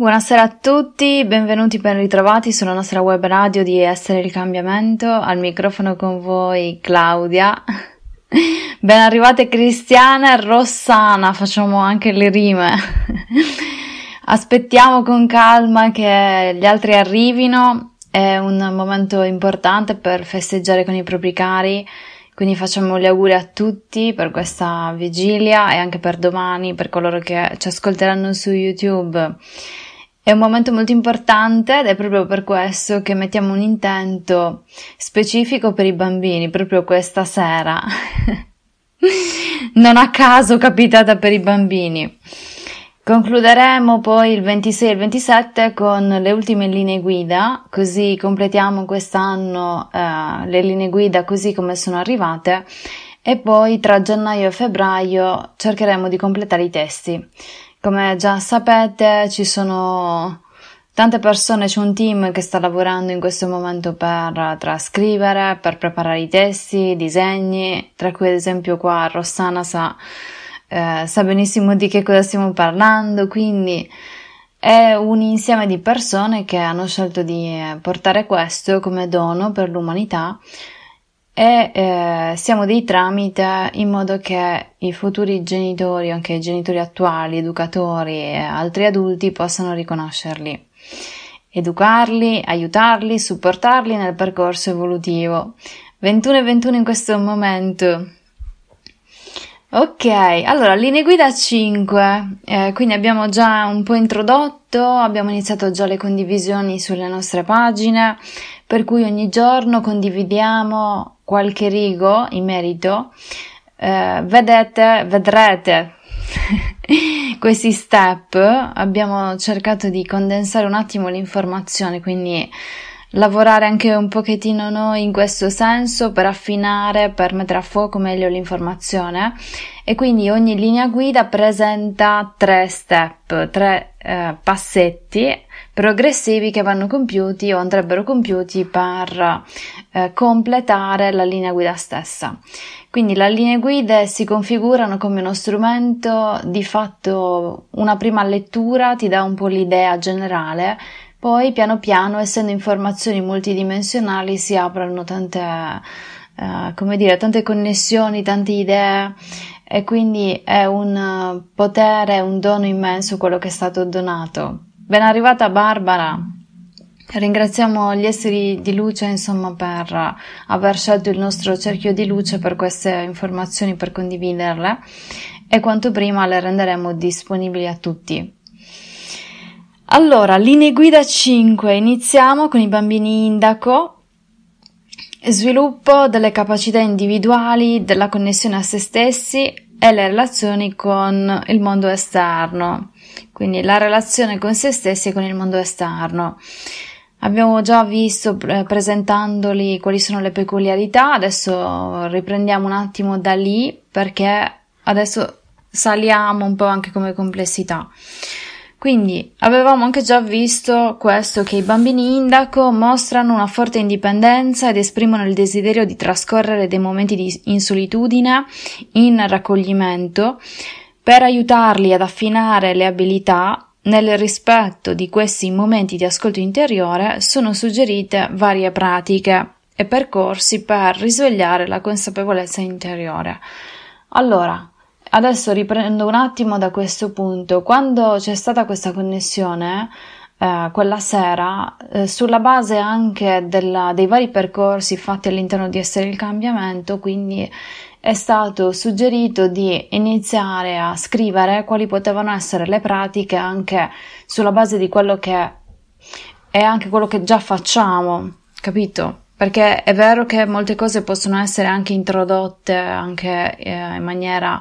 Buonasera a tutti, benvenuti ben ritrovati sulla nostra web radio di Essere il Cambiamento, al microfono con voi Claudia. ben arrivate Cristiana e Rossana, facciamo anche le rime. Aspettiamo con calma che gli altri arrivino, è un momento importante per festeggiare con i propri cari, quindi facciamo gli auguri a tutti per questa vigilia e anche per domani, per coloro che ci ascolteranno su YouTube è un momento molto importante ed è proprio per questo che mettiamo un intento specifico per i bambini, proprio questa sera. non a caso capitata per i bambini. Concluderemo poi il 26 e il 27 con le ultime linee guida, così completiamo quest'anno eh, le linee guida così come sono arrivate e poi tra gennaio e febbraio cercheremo di completare i testi. Come già sapete, ci sono tante persone, c'è un team che sta lavorando in questo momento per trascrivere, per preparare i testi, i disegni, tra cui ad esempio qua Rossana sa, eh, sa benissimo di che cosa stiamo parlando, quindi è un insieme di persone che hanno scelto di eh, portare questo come dono per l'umanità e eh, siamo dei tramite in modo che i futuri genitori, anche i genitori attuali, educatori e altri adulti possano riconoscerli, educarli, aiutarli, supportarli nel percorso evolutivo. 21 e 21 in questo momento. Ok, allora linee guida 5, eh, quindi abbiamo già un po' introdotto, abbiamo iniziato già le condivisioni sulle nostre pagine, per cui ogni giorno condividiamo qualche rigo in merito. Eh, vedete, vedrete questi step. Abbiamo cercato di condensare un attimo l'informazione, quindi lavorare anche un pochettino noi in questo senso per affinare, per mettere a fuoco meglio l'informazione e quindi ogni linea guida presenta tre step, tre eh, passetti progressivi che vanno compiuti o andrebbero compiuti per eh, completare la linea guida stessa. Quindi le linee guida si configurano come uno strumento, di fatto una prima lettura ti dà un po' l'idea generale, poi piano piano, essendo informazioni multidimensionali, si aprono tante, eh, come dire, tante connessioni, tante idee e quindi è un eh, potere, un dono immenso quello che è stato donato. Ben arrivata Barbara. Ringraziamo gli esseri di luce, insomma, per aver scelto il nostro cerchio di luce per queste informazioni, per condividerle e quanto prima le renderemo disponibili a tutti. Allora, linee guida 5, iniziamo con i bambini indaco, sviluppo delle capacità individuali, della connessione a se stessi è le relazioni con il mondo esterno, quindi la relazione con se stessi e con il mondo esterno. Abbiamo già visto presentandoli quali sono le peculiarità, adesso riprendiamo un attimo da lì perché adesso saliamo un po' anche come complessità. Quindi avevamo anche già visto questo che i bambini indaco mostrano una forte indipendenza ed esprimono il desiderio di trascorrere dei momenti di, in solitudine, in raccoglimento, per aiutarli ad affinare le abilità nel rispetto di questi momenti di ascolto interiore sono suggerite varie pratiche e percorsi per risvegliare la consapevolezza interiore. Allora, adesso riprendo un attimo da questo punto. Quando c'è stata questa connessione, eh, quella sera, eh, sulla base anche della, dei vari percorsi fatti all'interno di Essere il Cambiamento, quindi è stato suggerito di iniziare a scrivere quali potevano essere le pratiche anche sulla base di quello che è anche quello che già facciamo, capito? perché è vero che molte cose possono essere anche introdotte anche eh, in maniera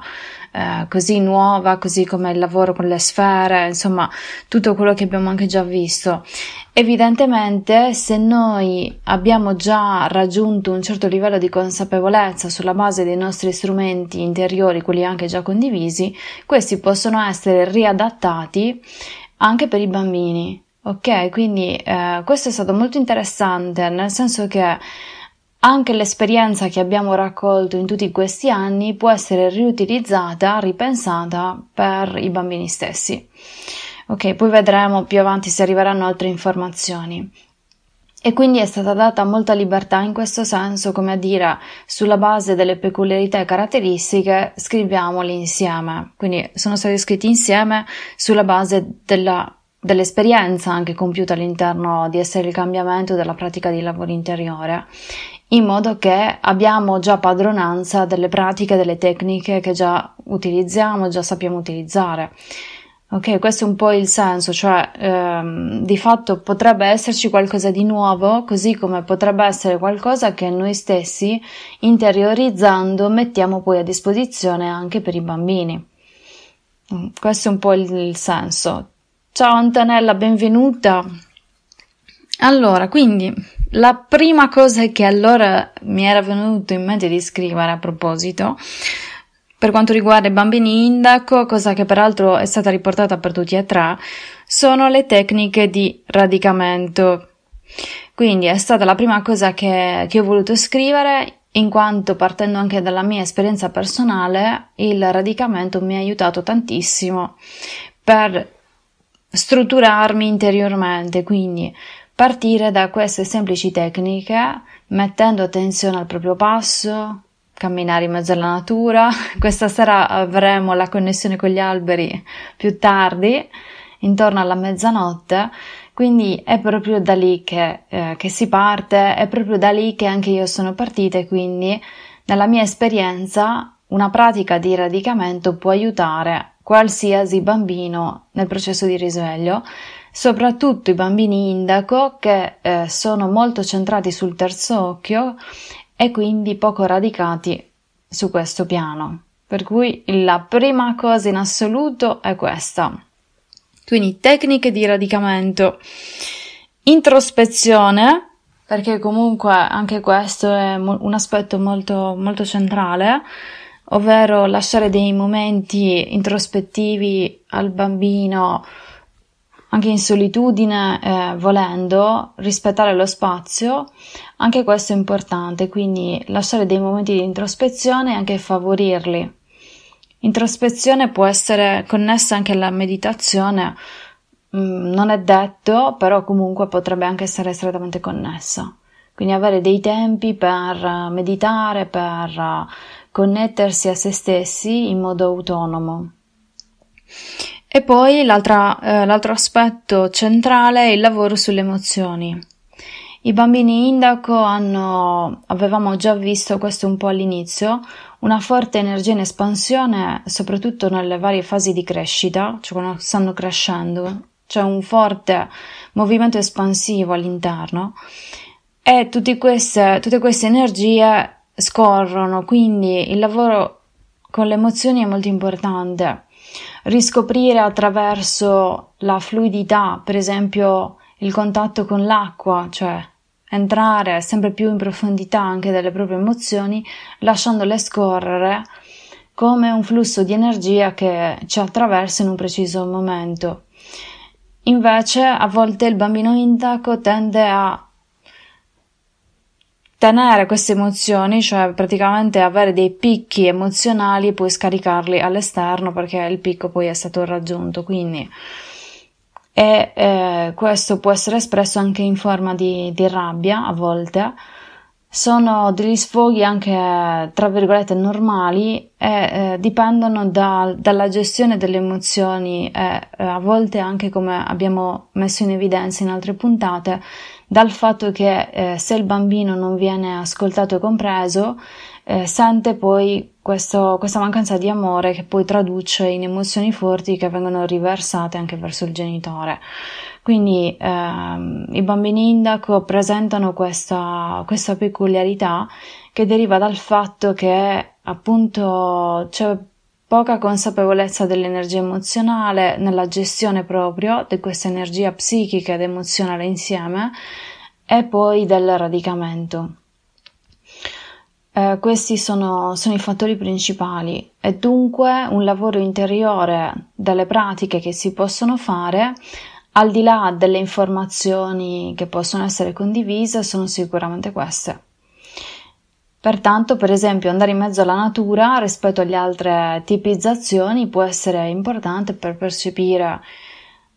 eh, così nuova, così come il lavoro con le sfere, insomma, tutto quello che abbiamo anche già visto. Evidentemente, se noi abbiamo già raggiunto un certo livello di consapevolezza sulla base dei nostri strumenti interiori, quelli anche già condivisi, questi possono essere riadattati anche per i bambini, Ok, quindi eh, questo è stato molto interessante, nel senso che anche l'esperienza che abbiamo raccolto in tutti questi anni può essere riutilizzata, ripensata per i bambini stessi. Ok, poi vedremo più avanti se arriveranno altre informazioni. E quindi è stata data molta libertà in questo senso, come a dire, sulla base delle peculiarità e caratteristiche scriviamoli insieme. Quindi sono stati scritti insieme sulla base della dell'esperienza anche compiuta all'interno di essere il cambiamento della pratica di lavoro interiore, in modo che abbiamo già padronanza delle pratiche, delle tecniche che già utilizziamo, già sappiamo utilizzare. Ok, questo è un po' il senso, cioè ehm, di fatto potrebbe esserci qualcosa di nuovo, così come potrebbe essere qualcosa che noi stessi interiorizzando mettiamo poi a disposizione anche per i bambini. Mm, questo è un po' il, il senso. Ciao Antonella, benvenuta. Allora, quindi la prima cosa che allora mi era venuto in mente di scrivere a proposito, per quanto riguarda i bambini indaco, cosa che peraltro è stata riportata per tutti e tre, sono le tecniche di radicamento. Quindi è stata la prima cosa che, che ho voluto scrivere, in quanto partendo anche dalla mia esperienza personale, il radicamento mi ha aiutato tantissimo per strutturarmi interiormente, quindi partire da queste semplici tecniche, mettendo attenzione al proprio passo, camminare in mezzo alla natura. Questa sera avremo la connessione con gli alberi più tardi, intorno alla mezzanotte. Quindi è proprio da lì che, eh, che si parte, è proprio da lì che anche io sono partita e quindi nella mia esperienza una pratica di radicamento può aiutare qualsiasi bambino nel processo di risveglio, soprattutto i bambini indaco che eh, sono molto centrati sul terzo occhio e quindi poco radicati su questo piano. Per cui la prima cosa in assoluto è questa. Quindi tecniche di radicamento, introspezione, perché comunque anche questo è un aspetto molto, molto centrale ovvero lasciare dei momenti introspettivi al bambino anche in solitudine, eh, volendo rispettare lo spazio, anche questo è importante, quindi lasciare dei momenti di introspezione e anche favorirli. Introspezione può essere connessa anche alla meditazione, mm, non è detto, però comunque potrebbe anche essere strettamente connessa. Quindi avere dei tempi per eh, meditare, per connettersi a se stessi in modo autonomo. E poi eh, l'altro aspetto centrale è il lavoro sulle emozioni. I bambini indaco hanno, avevamo già visto questo un po' all'inizio, una forte energia in espansione, soprattutto nelle varie fasi di crescita, cioè quando stanno crescendo, c'è un forte movimento espansivo all'interno e tutte queste, tutte queste energie scorrono, quindi il lavoro con le emozioni è molto importante. Riscoprire attraverso la fluidità, per esempio il contatto con l'acqua, cioè entrare sempre più in profondità anche delle proprie emozioni, lasciandole scorrere come un flusso di energia che ci attraversa in un preciso momento. Invece, a volte il bambino intaco tende a tenere queste emozioni, cioè praticamente avere dei picchi emozionali e poi scaricarli all'esterno perché il picco poi è stato raggiunto. Quindi e, eh, questo può essere espresso anche in forma di, di rabbia a volte. Sono degli sfoghi anche tra virgolette normali e eh, dipendono da, dalla gestione delle emozioni e eh, a volte anche come abbiamo messo in evidenza in altre puntate dal fatto che eh, se il bambino non viene ascoltato e compreso, eh, sente poi questo, questa mancanza di amore che poi traduce in emozioni forti che vengono riversate anche verso il genitore. Quindi ehm, i bambini indaco presentano questa, questa peculiarità che deriva dal fatto che appunto c'è poca consapevolezza dell'energia emozionale, nella gestione proprio di questa energia psichica ed emozionale insieme e poi del radicamento. Eh, questi sono, sono, i fattori principali e dunque un lavoro interiore delle pratiche che si possono fare al di là delle informazioni che possono essere condivise sono sicuramente queste. Pertanto, per esempio, andare in mezzo alla natura rispetto agli altre tipizzazioni può essere importante per percepire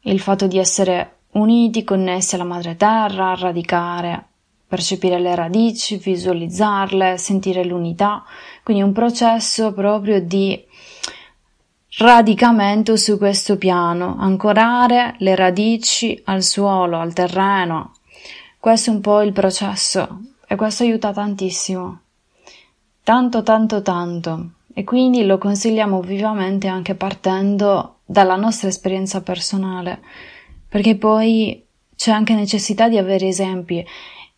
il fatto di essere uniti, connessi alla madre terra, radicare, percepire le radici, visualizzarle, sentire l'unità, quindi un processo proprio di radicamento su questo piano, ancorare le radici al suolo, al terreno. Questo è un po' il processo e questo aiuta tantissimo tanto tanto tanto e quindi lo consigliamo vivamente anche partendo dalla nostra esperienza personale, perché poi c'è anche necessità di avere esempi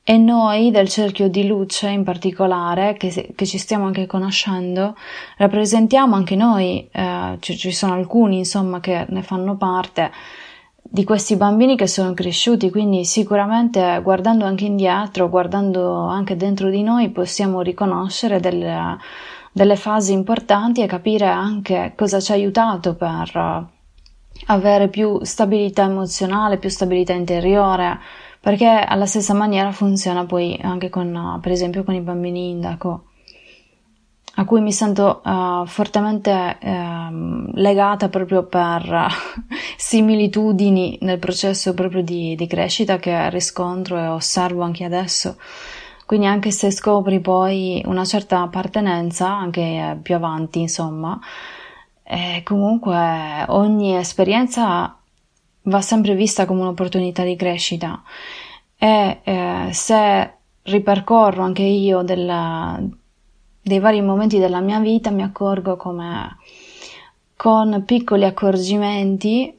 e noi del cerchio di luce in particolare, che, che ci stiamo anche conoscendo, rappresentiamo anche noi, eh, ci, ci sono alcuni insomma che ne fanno parte, di questi bambini che sono cresciuti, quindi sicuramente guardando anche indietro, guardando anche dentro di noi, possiamo riconoscere delle, delle fasi importanti e capire anche cosa ci ha aiutato per avere più stabilità emozionale, più stabilità interiore, perché alla stessa maniera funziona poi anche con, per esempio, con i bambini indaco a cui mi sento uh, fortemente uh, legata proprio per eh, similitudini nel processo proprio di, di, crescita che riscontro e osservo anche adesso. Quindi anche se scopri poi una certa appartenenza, anche eh, più avanti, insomma, eh, comunque ogni esperienza va sempre vista come un'opportunità di crescita. E eh, se ripercorro anche io della, dei vari momenti della mia vita mi accorgo come con piccoli accorgimenti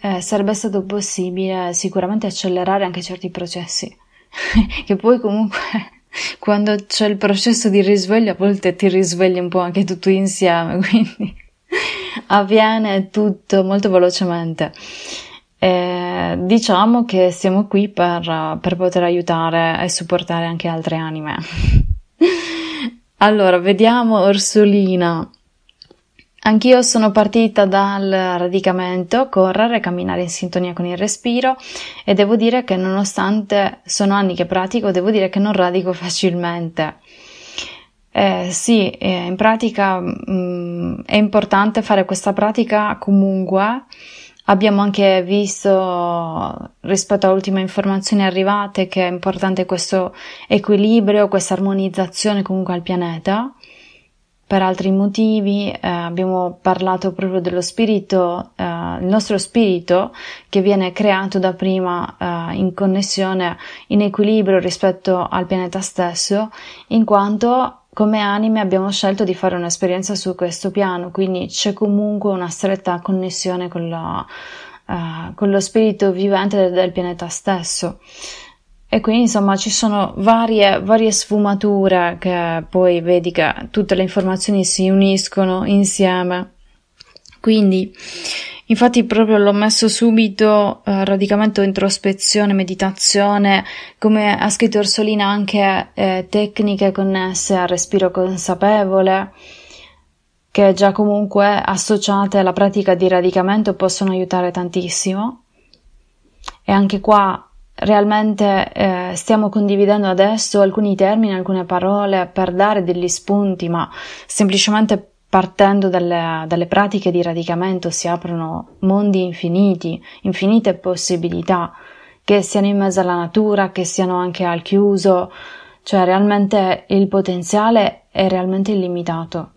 eh, sarebbe stato possibile sicuramente accelerare anche certi processi, che poi comunque quando c'è il processo di risveglio a volte ti risvegli un po' anche tutto insieme, quindi avviene tutto molto velocemente. E diciamo che siamo qui per, per poter aiutare e supportare anche altre anime. Allora, vediamo Orsolina. Anch'io sono partita dal radicamento, correre, camminare in sintonia con il respiro e devo dire che nonostante sono anni che pratico, devo dire che non radico facilmente. Eh, sì, eh, in pratica mh, mm, è importante fare questa pratica comunque Abbiamo anche visto, rispetto alle ultime informazioni arrivate, che è importante questo equilibrio, questa armonizzazione comunque al pianeta. Per altri motivi eh, abbiamo parlato proprio dello spirito, eh, il nostro spirito che viene creato da prima eh, in connessione, in equilibrio rispetto al pianeta stesso, in quanto come anime abbiamo scelto di fare un'esperienza su questo piano, quindi c'è comunque una stretta connessione con, la, uh, con lo spirito vivente del, del pianeta stesso. E quindi insomma ci sono varie, varie, sfumature che poi vedi che tutte le informazioni si uniscono insieme quindi, infatti, proprio l'ho messo subito eh, radicamento, introspezione, meditazione, come ha scritto Orsolina, anche eh, tecniche connesse al respiro consapevole che già comunque associate alla pratica di radicamento possono aiutare tantissimo. E anche qua realmente eh, stiamo condividendo adesso alcuni termini, alcune parole per dare degli spunti, ma semplicemente partendo dalle, dalle, pratiche di radicamento si aprono mondi infiniti, infinite possibilità, che siano in mezzo alla natura, che siano anche al chiuso, cioè realmente il potenziale è realmente illimitato.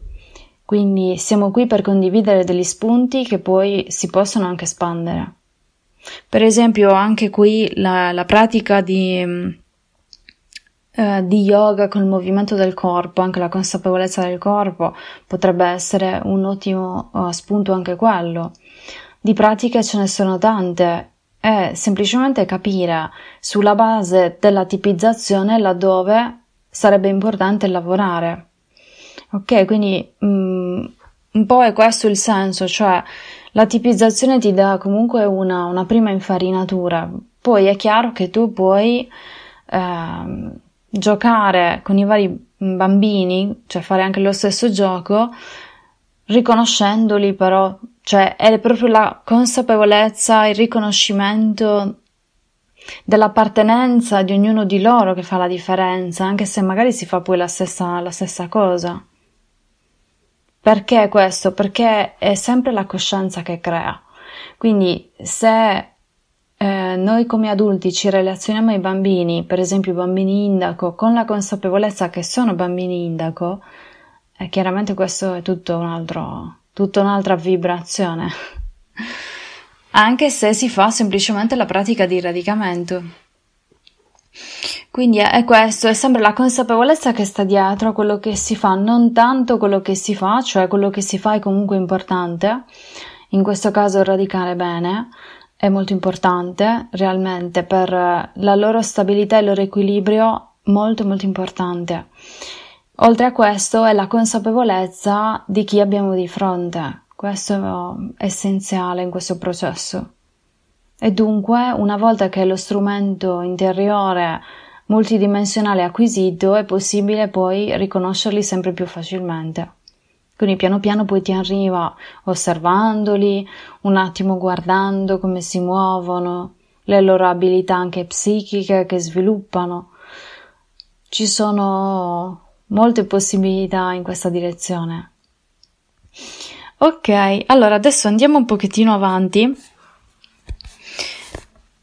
Quindi siamo qui per condividere degli spunti che poi si possono anche espandere. Per esempio anche qui la, la pratica di eh, di yoga con il movimento del corpo, anche la consapevolezza del corpo, potrebbe essere un ottimo eh, spunto anche quello. Di pratiche ce ne sono tante è semplicemente capire sulla base della tipizzazione laddove sarebbe importante lavorare. Ok, quindi mh, mm, un po' è questo il senso, cioè la tipizzazione ti dà comunque una, una prima infarinatura, poi è chiaro che tu puoi ehm, giocare con i vari bambini, cioè fare anche lo stesso gioco, riconoscendoli però, cioè è proprio la consapevolezza, il riconoscimento dell'appartenenza di ognuno di loro che fa la differenza, anche se magari si fa poi la stessa, la stessa cosa. Perché questo? Perché è sempre la coscienza che crea. Quindi se eh, noi come adulti ci relazioniamo ai bambini, per esempio i bambini indaco, con la consapevolezza che sono bambini indaco, eh, chiaramente questo è tutto un altro, tutta un'altra vibrazione. Anche se si fa semplicemente la pratica di radicamento. Quindi è questo, è sempre la consapevolezza che sta dietro a quello che si fa, non tanto quello che si fa, cioè quello che si fa è comunque importante, in questo caso radicare bene, è molto importante realmente per eh, la loro stabilità e il loro equilibrio molto molto importante. Oltre a questo è la consapevolezza di chi abbiamo di fronte. Questo è eh, essenziale in questo processo. E dunque, una volta che lo strumento interiore multidimensionale acquisito, è possibile poi riconoscerli sempre più facilmente. Quindi piano piano poi ti arriva osservandoli, un attimo guardando come si muovono, le loro abilità anche psichiche che sviluppano. Ci sono molte possibilità in questa direzione. Ok, allora adesso andiamo un pochettino avanti.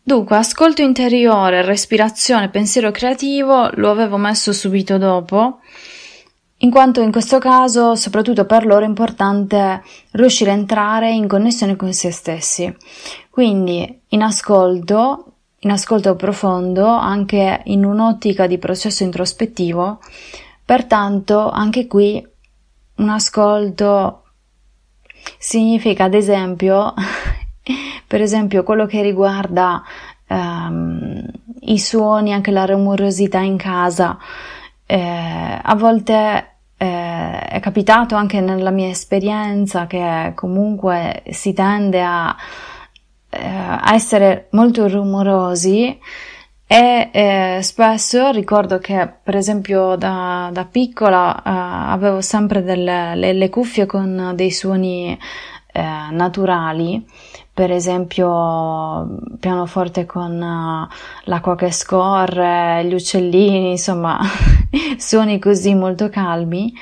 Dunque, ascolto interiore, respirazione, pensiero creativo lo avevo messo subito dopo in quanto in questo caso, soprattutto per loro, è importante riuscire a entrare in connessione con se stessi. Quindi in ascolto, in ascolto profondo, anche in un'ottica di processo introspettivo, pertanto anche qui un ascolto significa ad esempio, per esempio quello che riguarda ehm, i suoni, anche la rumorosità in casa, eh, a volte eh, è capitato anche nella mia esperienza che comunque si tende a, eh, a essere molto rumorosi e eh, spesso ricordo che per esempio da, da piccola eh, avevo sempre delle le, le cuffie con dei suoni eh, naturali per esempio pianoforte con eh, l'acqua che scorre, gli uccellini, insomma suoni così molto calmi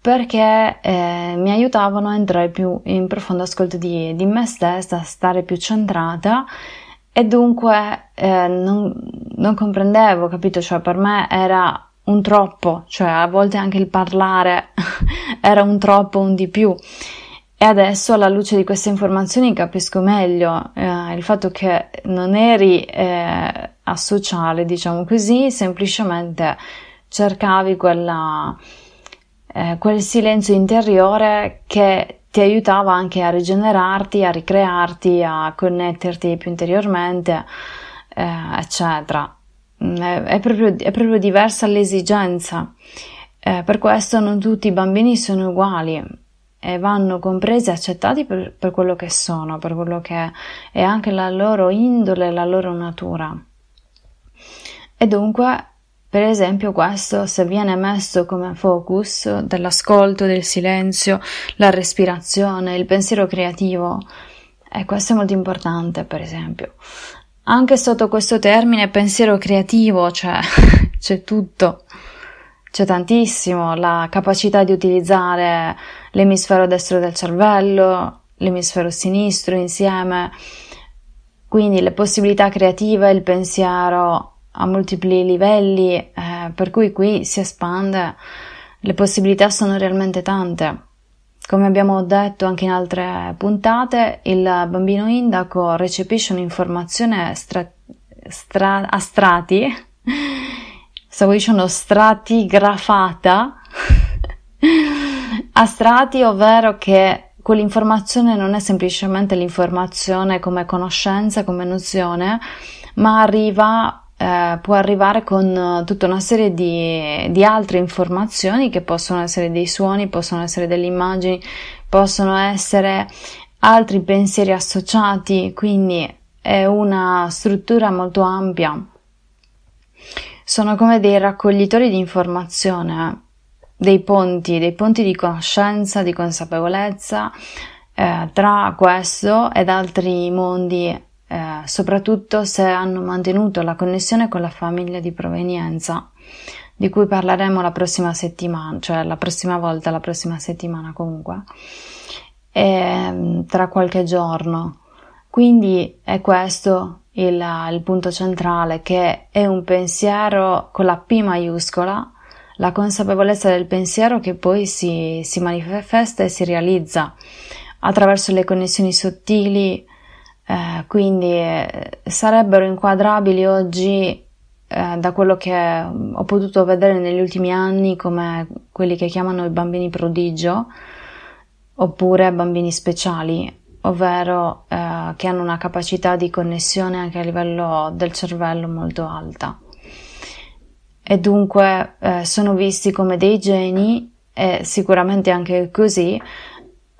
perché eh, mi aiutavano a entrare più in profondo ascolto di, di me stessa, a stare più centrata e dunque eh, non, non, comprendevo, capito? Cioè per me era un troppo, cioè a volte anche il parlare era un troppo, un di più. E adesso alla luce di queste informazioni capisco meglio eh, il fatto che non eri eh, asociale, diciamo così, semplicemente cercavi quella, eh, quel silenzio interiore che ti aiutava anche a rigenerarti, a ricrearti, a connetterti più interiormente, eh, eccetera. Mm, è, proprio, è, proprio, diversa l'esigenza. Eh, per questo non tutti i bambini sono uguali e vanno compresi e accettati per, per quello che sono, per quello che è anche la loro indole, la loro natura. E dunque per esempio questo, se viene messo come focus dell'ascolto, del silenzio, la respirazione, il pensiero creativo, e questo è molto importante, per esempio. Anche sotto questo termine pensiero creativo, cioè c'è tutto, c'è tantissimo, la capacità di utilizzare l'emisfero destro del cervello, l'emisfero sinistro insieme, quindi le possibilità creative, il pensiero a molti livelli, eh, per cui qui si espande, le possibilità sono realmente tante. Come abbiamo detto anche in altre puntate, il bambino indaco recepisce un'informazione stra, stra, a strati, stavo dicendo stratigrafata, a strati, ovvero che quell'informazione non è semplicemente l'informazione come conoscenza, come nozione, ma arriva eh, può arrivare con eh, tutta una serie di, di altre informazioni che possono essere dei suoni, possono essere delle immagini, possono essere altri pensieri associati, quindi è una struttura molto ampia. Sono come dei raccoglitori di informazione, eh, dei ponti, dei ponti di conoscenza, di consapevolezza eh, tra questo ed altri mondi eh, soprattutto se hanno mantenuto la connessione con la famiglia di provenienza, di cui parleremo la prossima settimana, cioè la prossima volta, la prossima settimana comunque, e, ehm, tra qualche giorno. Quindi è questo il, il punto centrale, che è un pensiero con la P maiuscola, la consapevolezza del pensiero che poi si, si, manifesta e si realizza attraverso le connessioni sottili eh, quindi eh, sarebbero inquadrabili oggi eh, da quello che ho potuto vedere negli ultimi anni come quelli che chiamano i bambini prodigio oppure bambini speciali, ovvero eh, che hanno una capacità di connessione anche a livello del cervello molto alta. E dunque eh, sono visti come dei geni e sicuramente anche così,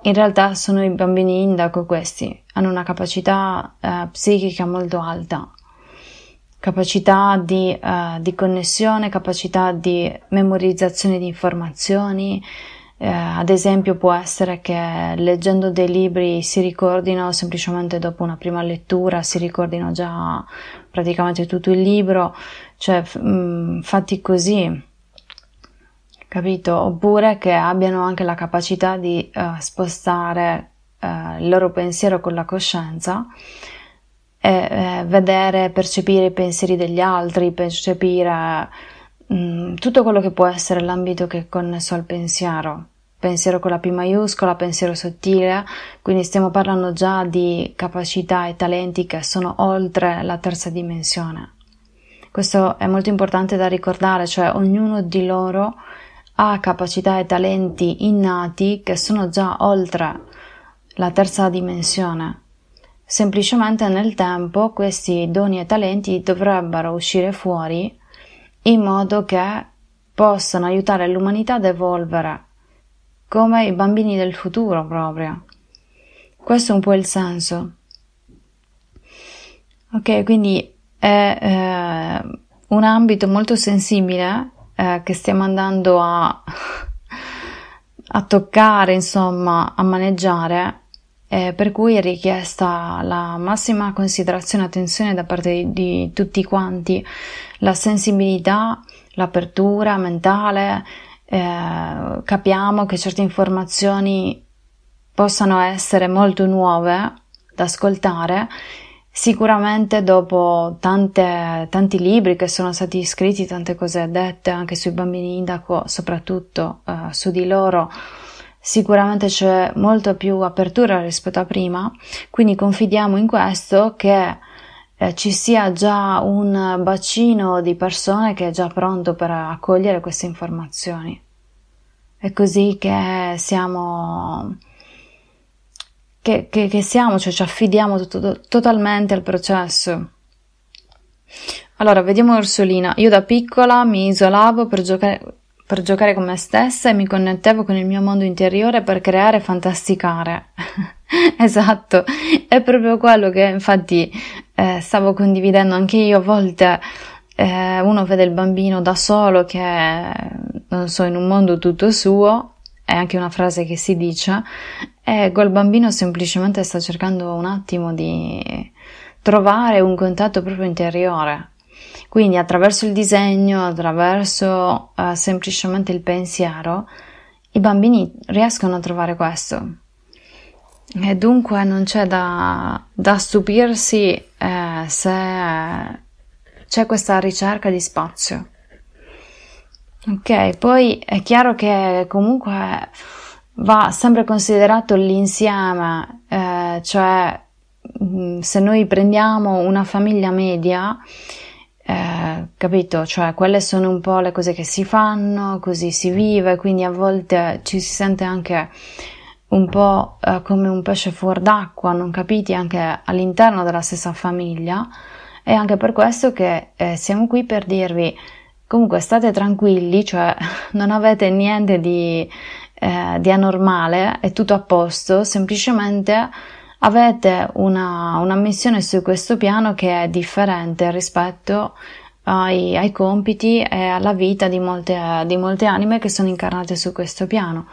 in realtà sono i bambini indaco questi, hanno una capacità eh, psichica molto alta, capacità di, eh, di, connessione, capacità di memorizzazione di informazioni. Eh, ad esempio può essere che leggendo dei libri si ricordino semplicemente dopo una prima lettura, si ricordino già praticamente tutto il libro, cioè mh, mm, fatti così capito? Oppure che abbiano anche la capacità di uh, spostare eh, il loro pensiero con la coscienza e eh, vedere, percepire i pensieri degli altri, percepire mh, mm, tutto quello che può essere l'ambito che è connesso al pensiero. Pensiero con la P maiuscola, pensiero sottile, quindi stiamo parlando già di capacità e talenti che sono oltre la terza dimensione. Questo è molto importante da ricordare, cioè ognuno di loro ha capacità e talenti innati che sono già oltre la terza dimensione. Semplicemente nel tempo questi doni e talenti dovrebbero uscire fuori in modo che possano aiutare l'umanità ad evolvere, come i bambini del futuro proprio. Questo è un po' il senso. Ok, quindi è eh, un ambito molto sensibile eh, che stiamo andando a, a toccare, insomma, a maneggiare eh, per cui è richiesta la massima considerazione e attenzione da parte di, di tutti quanti, la sensibilità, l'apertura mentale, eh, capiamo che certe informazioni possano essere molto nuove da ascoltare. Sicuramente dopo tante, tanti libri che sono stati scritti, tante cose dette anche sui bambini indaco, soprattutto eh, su di loro, sicuramente c'è molto più apertura rispetto a prima, quindi confidiamo in questo che eh, ci sia già un bacino di persone che è già pronto per accogliere queste informazioni. È così che siamo, che, che, che siamo cioè ci affidiamo tutto, totalmente al processo. Allora, vediamo Orsolina. Io da piccola mi isolavo per giocare per giocare con me stessa e mi connettevo con il mio mondo interiore per creare e fantasticare. esatto, è proprio quello che infatti eh, stavo condividendo anche io a volte. Eh, uno vede il bambino da solo che non so, in un mondo tutto suo, è anche una frase che si dice, e quel bambino semplicemente sta cercando un attimo di trovare un contatto proprio interiore, quindi attraverso il disegno, attraverso eh, semplicemente il pensiero, i bambini riescono a trovare questo. E dunque non c'è da, da stupirsi eh, se c'è questa ricerca di spazio. Ok, poi è chiaro che comunque va sempre considerato l'insieme, eh, cioè mm, se noi prendiamo una famiglia media, eh, capito? Cioè, quelle sono un po' le cose che si fanno, così si vive, quindi a volte ci si sente anche un po' eh, come un pesce fuor d'acqua, non capiti anche all'interno della stessa famiglia. È anche per questo che eh, siamo qui per dirvi comunque state tranquilli, cioè non avete niente di, eh, di anormale, è tutto a posto, semplicemente avete una, una missione su questo piano che è differente rispetto ai, ai compiti e alla vita di molte, di molte anime che sono incarnate su questo piano.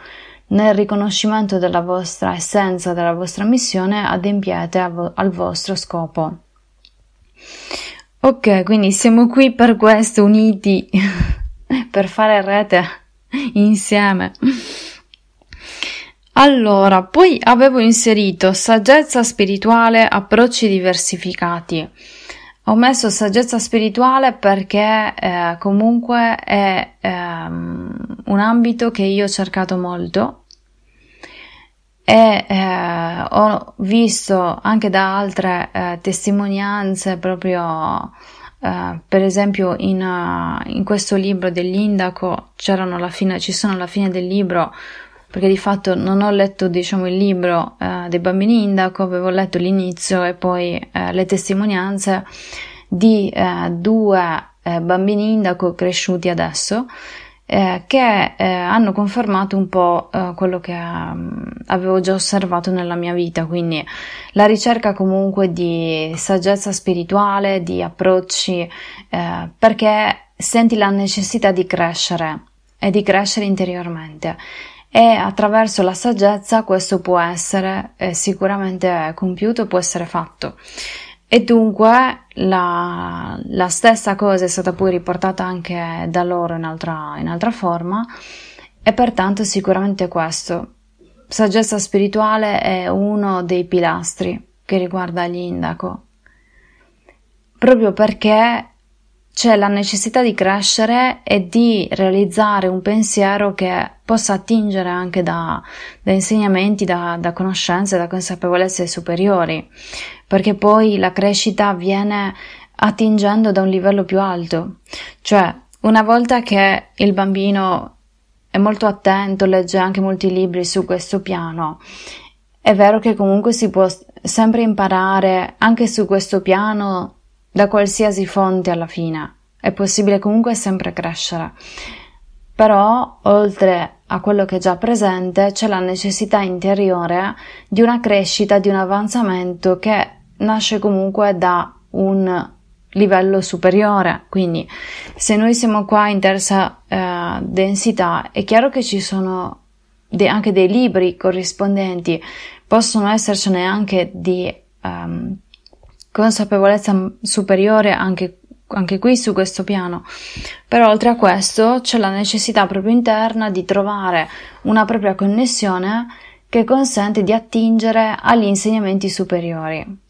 Nel riconoscimento della vostra essenza, della vostra missione, adempiete vo- al vostro scopo. Ok, quindi siamo qui per questo, uniti, per fare rete insieme. Allora, poi avevo inserito saggezza spirituale, approcci diversificati. Ho messo saggezza spirituale perché eh, comunque è ehm, un ambito che io ho cercato molto e eh, ho visto anche da altre eh, testimonianze proprio Uh, per esempio in, uh, in, questo libro dell'indaco c'erano la fine, ci sono alla fine del libro perché di fatto non ho letto diciamo, il libro eh, dei bambini indaco, avevo letto l'inizio e poi eh, le testimonianze di eh, due eh, bambini indaco cresciuti adesso eh, che eh, hanno confermato un po' quello che mm, avevo già osservato nella mia vita, quindi la ricerca comunque di saggezza spirituale, di approcci, perché senti la necessità di crescere e di crescere interiormente e attraverso la saggezza questo può essere eh, sicuramente compiuto, può essere fatto. E dunque la, la, stessa cosa è stata poi riportata anche da loro in altra, in altra forma e pertanto sicuramente questo. Saggezza spirituale è uno dei pilastri che riguarda l'indaco, proprio perché c'è la necessità di crescere e di realizzare un pensiero che possa attingere anche da, da insegnamenti, da, da, conoscenze, da consapevolezze superiori, perché poi la crescita avviene attingendo da un livello più alto, cioè una volta che il bambino è molto attento, legge anche molti libri su questo piano, è vero che comunque si può sempre imparare anche su questo piano da qualsiasi fonte alla fine. È possibile comunque sempre crescere. Però, oltre a quello che è già presente, c'è la necessità interiore di una crescita, di un avanzamento che nasce comunque da un livello superiore. Quindi, se noi siamo qua in terza eh, densità, è chiaro che ci sono de- anche dei libri corrispondenti, possono essercene anche di um, consapevolezza superiore anche, anche qui su questo piano. Però oltre a questo c'è la necessità proprio interna di trovare una propria connessione che consente di attingere agli insegnamenti superiori.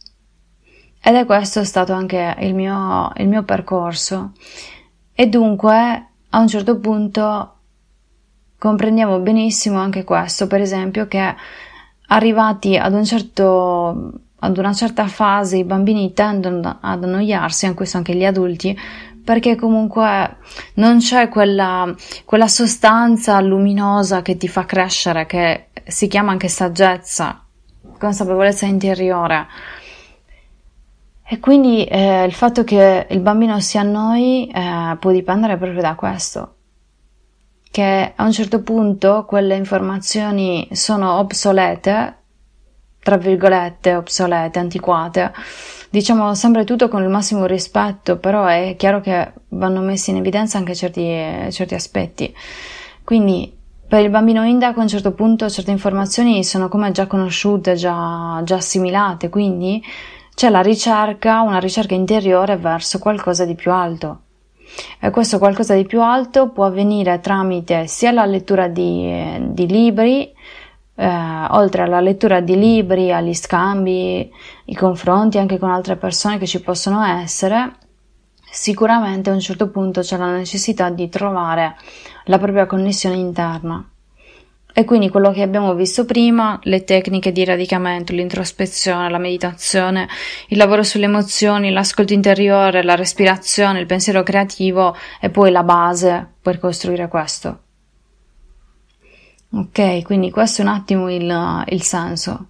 Ed è questo stato anche il mio, il mio percorso. E dunque, a un certo punto, comprendiamo benissimo anche questo, per esempio, che arrivati ad un certo ad una certa fase i bambini tendono ad annoiarsi, anche questo anche gli adulti, perché comunque non c'è quella, quella sostanza luminosa che ti fa crescere, che si chiama anche saggezza, consapevolezza interiore. E quindi eh, il fatto che il bambino si annoi eh, può dipendere proprio da questo, che a un certo punto quelle informazioni sono obsolete tra virgolette, obsolete, antiquate. Diciamo sempre tutto con il massimo rispetto, però è chiaro che vanno messi in evidenza anche certi, certi aspetti. Quindi per il bambino indaco a un certo punto certe informazioni sono come già conosciute, già, già assimilate, quindi c'è la ricerca, una ricerca interiore verso qualcosa di più alto. E questo qualcosa di più alto può avvenire tramite sia la lettura di, di libri, eh, oltre alla lettura di libri, agli scambi, i confronti anche con altre persone che ci possono essere, sicuramente a un certo punto c'è la necessità di trovare la propria connessione interna. E quindi quello che abbiamo visto prima, le tecniche di radicamento, l'introspezione, la meditazione, il lavoro sulle emozioni, l'ascolto interiore, la respirazione, il pensiero creativo è poi la base per costruire questo. Ok, quindi questo è un attimo il, il senso.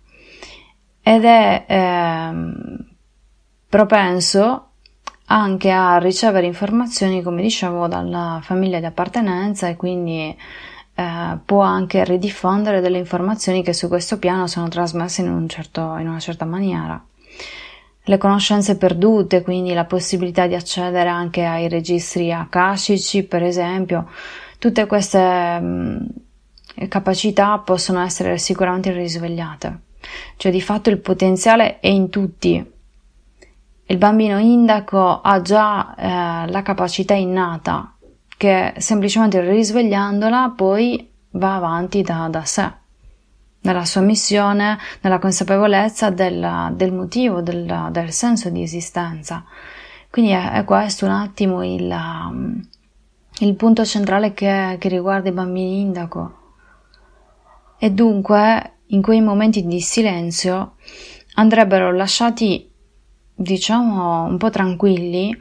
Ed è eh, propenso anche a ricevere informazioni, come dicevo, dalla famiglia di appartenenza e quindi eh, può anche ridiffondere delle informazioni che su questo piano sono trasmesse in, un certo, in una certa maniera. Le conoscenze perdute, quindi la possibilità di accedere anche ai registri akashici, per esempio, tutte queste... Mh, mm, capacità possono essere sicuramente risvegliate. Cioè di fatto il potenziale è in tutti. Il bambino indaco ha già eh, la capacità innata che semplicemente risvegliandola poi va avanti da, da sé, nella sua missione, nella consapevolezza del, del motivo, del, del, senso di esistenza. Quindi è, è questo un attimo il, um, il punto centrale che, che riguarda i bambini indaco e dunque in quei momenti di silenzio andrebbero lasciati, diciamo, un po' tranquilli,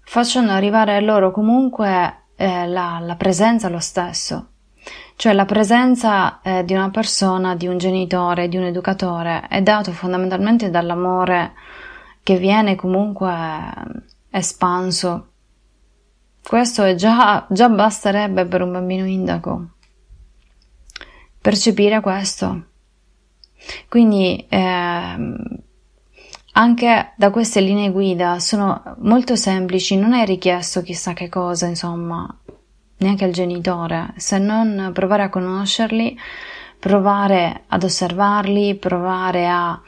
facendo arrivare a loro comunque eh, la, la, presenza lo stesso, cioè la presenza eh, di una persona, di un genitore, di un educatore, è dato fondamentalmente dall'amore che viene comunque eh, espanso. Questo già, già basterebbe per un bambino indaco percepire questo. Quindi eh, anche da queste linee guida sono molto semplici, non è richiesto chissà che cosa, insomma, neanche al genitore, se non provare a conoscerli, provare ad osservarli, provare a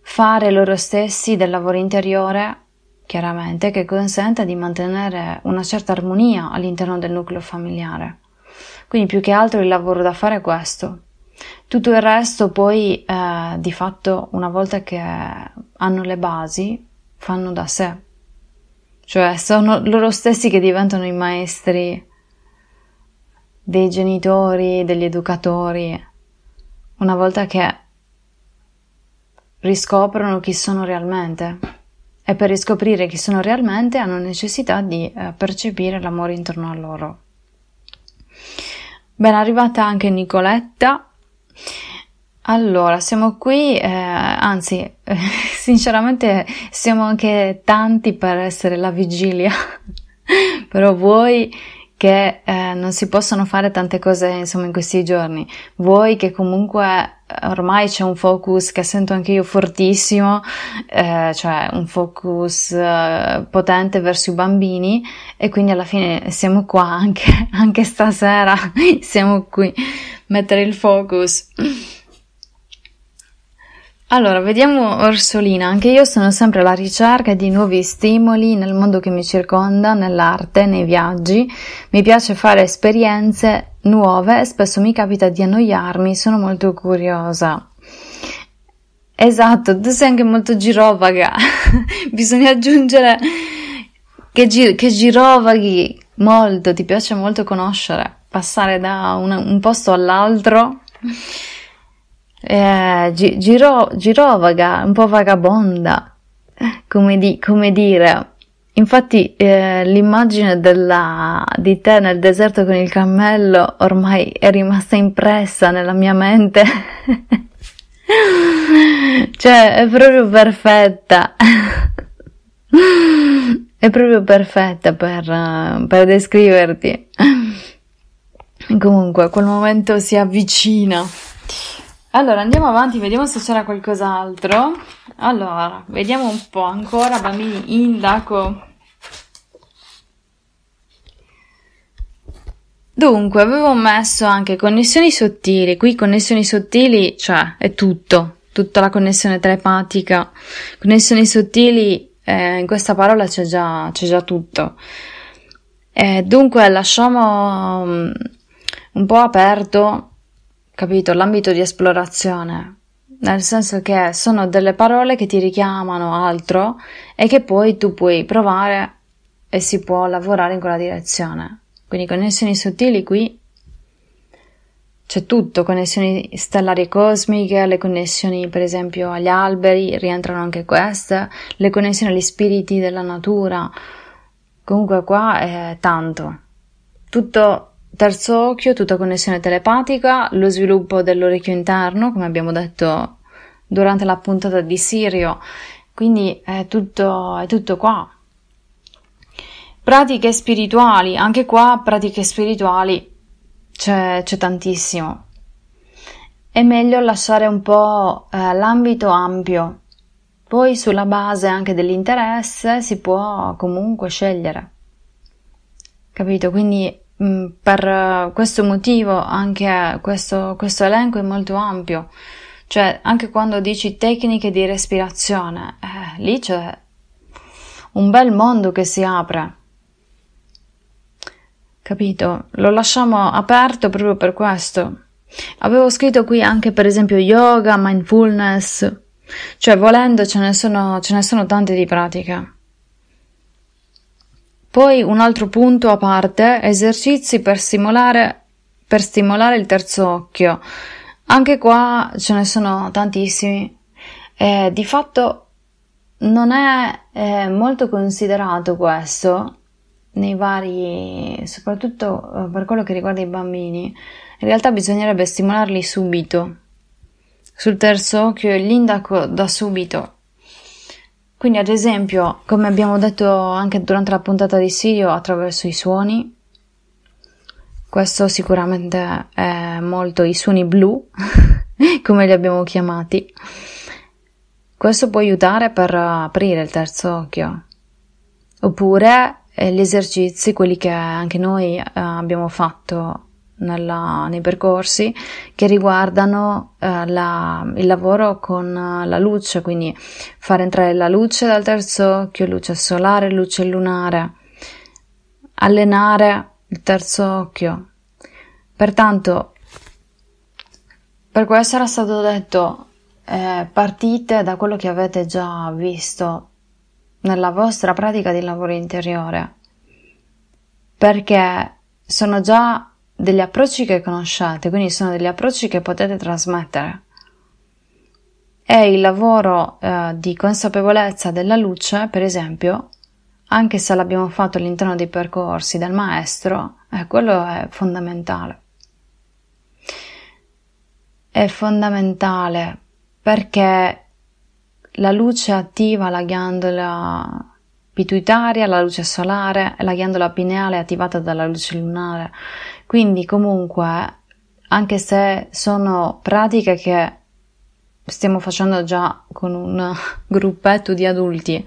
fare loro stessi del lavoro interiore, chiaramente, che consenta di mantenere una certa armonia all'interno del nucleo familiare. Quindi più che altro il lavoro da fare è questo. Tutto il resto poi eh, di fatto una volta che hanno le basi fanno da sé. Cioè sono loro stessi che diventano i maestri dei genitori, degli educatori. Una volta che riscoprono chi sono realmente e per riscoprire chi sono realmente hanno necessità di eh, percepire l'amore intorno a loro. Ben arrivata anche Nicoletta. Allora, siamo qui, eh, anzi, sinceramente siamo anche tanti per essere la vigilia, però voi che eh, non si possono fare tante cose insomma in questi giorni. Voi che comunque eh, ormai c'è un focus che sento anche io fortissimo, eh, cioè un focus eh, potente verso i bambini e quindi alla fine siamo qua anche, anche stasera, siamo qui, mettere il focus. Allora, vediamo Orsolina. Anche io sono sempre alla ricerca di nuovi stimoli nel mondo che mi circonda, nell'arte, nei viaggi. Mi piace fare esperienze nuove e spesso mi capita di annoiarmi, sono molto curiosa. Esatto, tu sei anche molto girovaga. Bisogna aggiungere che, gi- che, girovaghi molto, ti piace molto conoscere, passare da un, un posto all'altro eh, gi- giro- girovaga, un po' vagabonda, come, di- come dire. Infatti eh, l'immagine della, di te nel deserto con il cammello ormai è rimasta impressa nella mia mente. cioè, è proprio perfetta. è proprio perfetta per, per descriverti. Comunque, quel momento si avvicina. Allora, andiamo avanti, vediamo se c'era qualcos'altro. Allora, vediamo un po' ancora, bambini, indaco. Dunque, avevo messo anche connessioni sottili, qui connessioni sottili, cioè è tutto, tutta la connessione telepatica, connessioni sottili, eh, in questa parola c'è già, c'è già tutto. Eh, dunque, lasciamo um, un po' aperto capito, l'ambito di esplorazione. Nel senso che sono delle parole che ti richiamano altro e che poi tu puoi provare e si può lavorare in quella direzione. Quindi connessioni sottili qui c'è tutto, connessioni stellari e cosmiche, le connessioni per esempio agli alberi, rientrano anche queste, le connessioni agli spiriti della natura. Comunque qua è tanto. Tutto terzo occhio, tutta connessione telepatica, lo sviluppo dell'orecchio interno, come abbiamo detto durante la puntata di Sirio, quindi è tutto, è tutto qua. Pratiche spirituali, anche qua pratiche spirituali c'è, c'è tantissimo. È meglio lasciare un po' eh, l'ambito ampio, poi sulla base anche dell'interesse si può comunque scegliere. Capito? Quindi Mm, per eh, questo motivo anche eh, questo, questo, elenco è molto ampio, cioè anche quando dici tecniche di respirazione, eh, lì c'è un bel mondo che si apre. Capito? Lo lasciamo aperto proprio per questo. Avevo scritto qui anche per esempio yoga, mindfulness, cioè volendo ce ne sono, ce ne sono tante di pratiche. Poi un altro punto a parte, esercizi per stimolare, per stimolare il terzo occhio. Anche qua ce ne sono tantissimi. Eh, di fatto non è eh, molto considerato questo nei vari, soprattutto eh, per quello che riguarda i bambini. In realtà bisognerebbe stimolarli subito. Sul terzo occhio e l'indaco da subito quindi, ad esempio, come abbiamo detto anche durante la puntata di Sirio, attraverso i suoni, questo sicuramente è molto i suoni blu, come li abbiamo chiamati. Questo può aiutare per aprire il terzo occhio. Oppure eh, gli esercizi, quelli che anche noi eh, abbiamo fatto nella, nei percorsi che riguardano eh, la, il lavoro con eh, la luce, quindi far entrare la luce dal terzo occhio, luce solare, luce lunare, allenare il terzo occhio. Pertanto, per questo era stato detto, eh, partite da quello che avete già visto nella vostra pratica di lavoro interiore, perché sono già degli approcci che conosciate, quindi sono degli approcci che potete trasmettere. È il lavoro eh, di consapevolezza della luce, per esempio, anche se l'abbiamo fatto all'interno dei percorsi del maestro, eh, quello è fondamentale. È fondamentale perché la luce attiva la ghiandola pituitaria, la luce solare la ghiandola pineale attivata dalla luce lunare. Quindi comunque, anche se sono pratiche che stiamo facendo già con un gruppetto di adulti,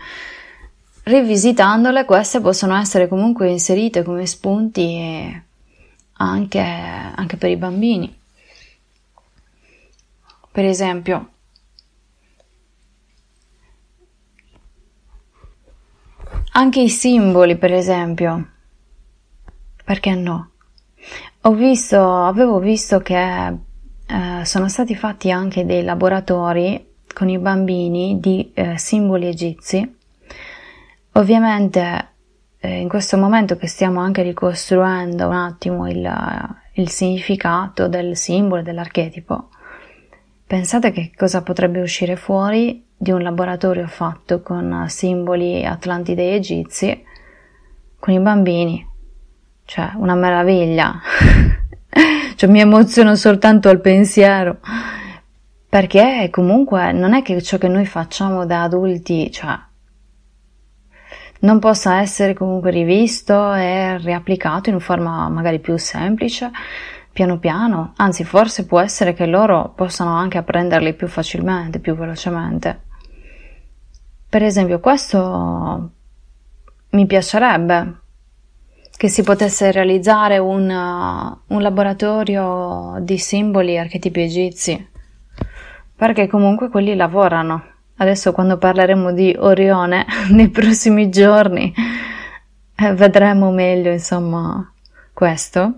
rivisitandole queste possono essere comunque inserite come spunti anche, anche per i bambini. Per esempio, anche i simboli, per esempio, perché no? ho visto, avevo visto che eh, sono stati fatti anche dei laboratori con i bambini di eh, simboli egizi. Ovviamente eh, in questo momento che stiamo anche ricostruendo un attimo il, il significato del simbolo, e dell'archetipo, pensate che cosa potrebbe uscire fuori di un laboratorio fatto con simboli atlantidei egizi con i bambini cioè una meraviglia, cioè, mi emoziono soltanto al pensiero, perché comunque non è che ciò che noi facciamo da adulti, cioè, non possa essere comunque rivisto e riapplicato in forma magari più semplice, piano piano, anzi forse può essere che loro possano anche apprenderli più facilmente, più velocemente. Per esempio questo mi piacerebbe che si potesse realizzare un, eh, un laboratorio di simboli archetipi egizi, perché comunque quelli lavorano. Adesso quando parleremo di Orione nei prossimi giorni eh, vedremo meglio insomma questo.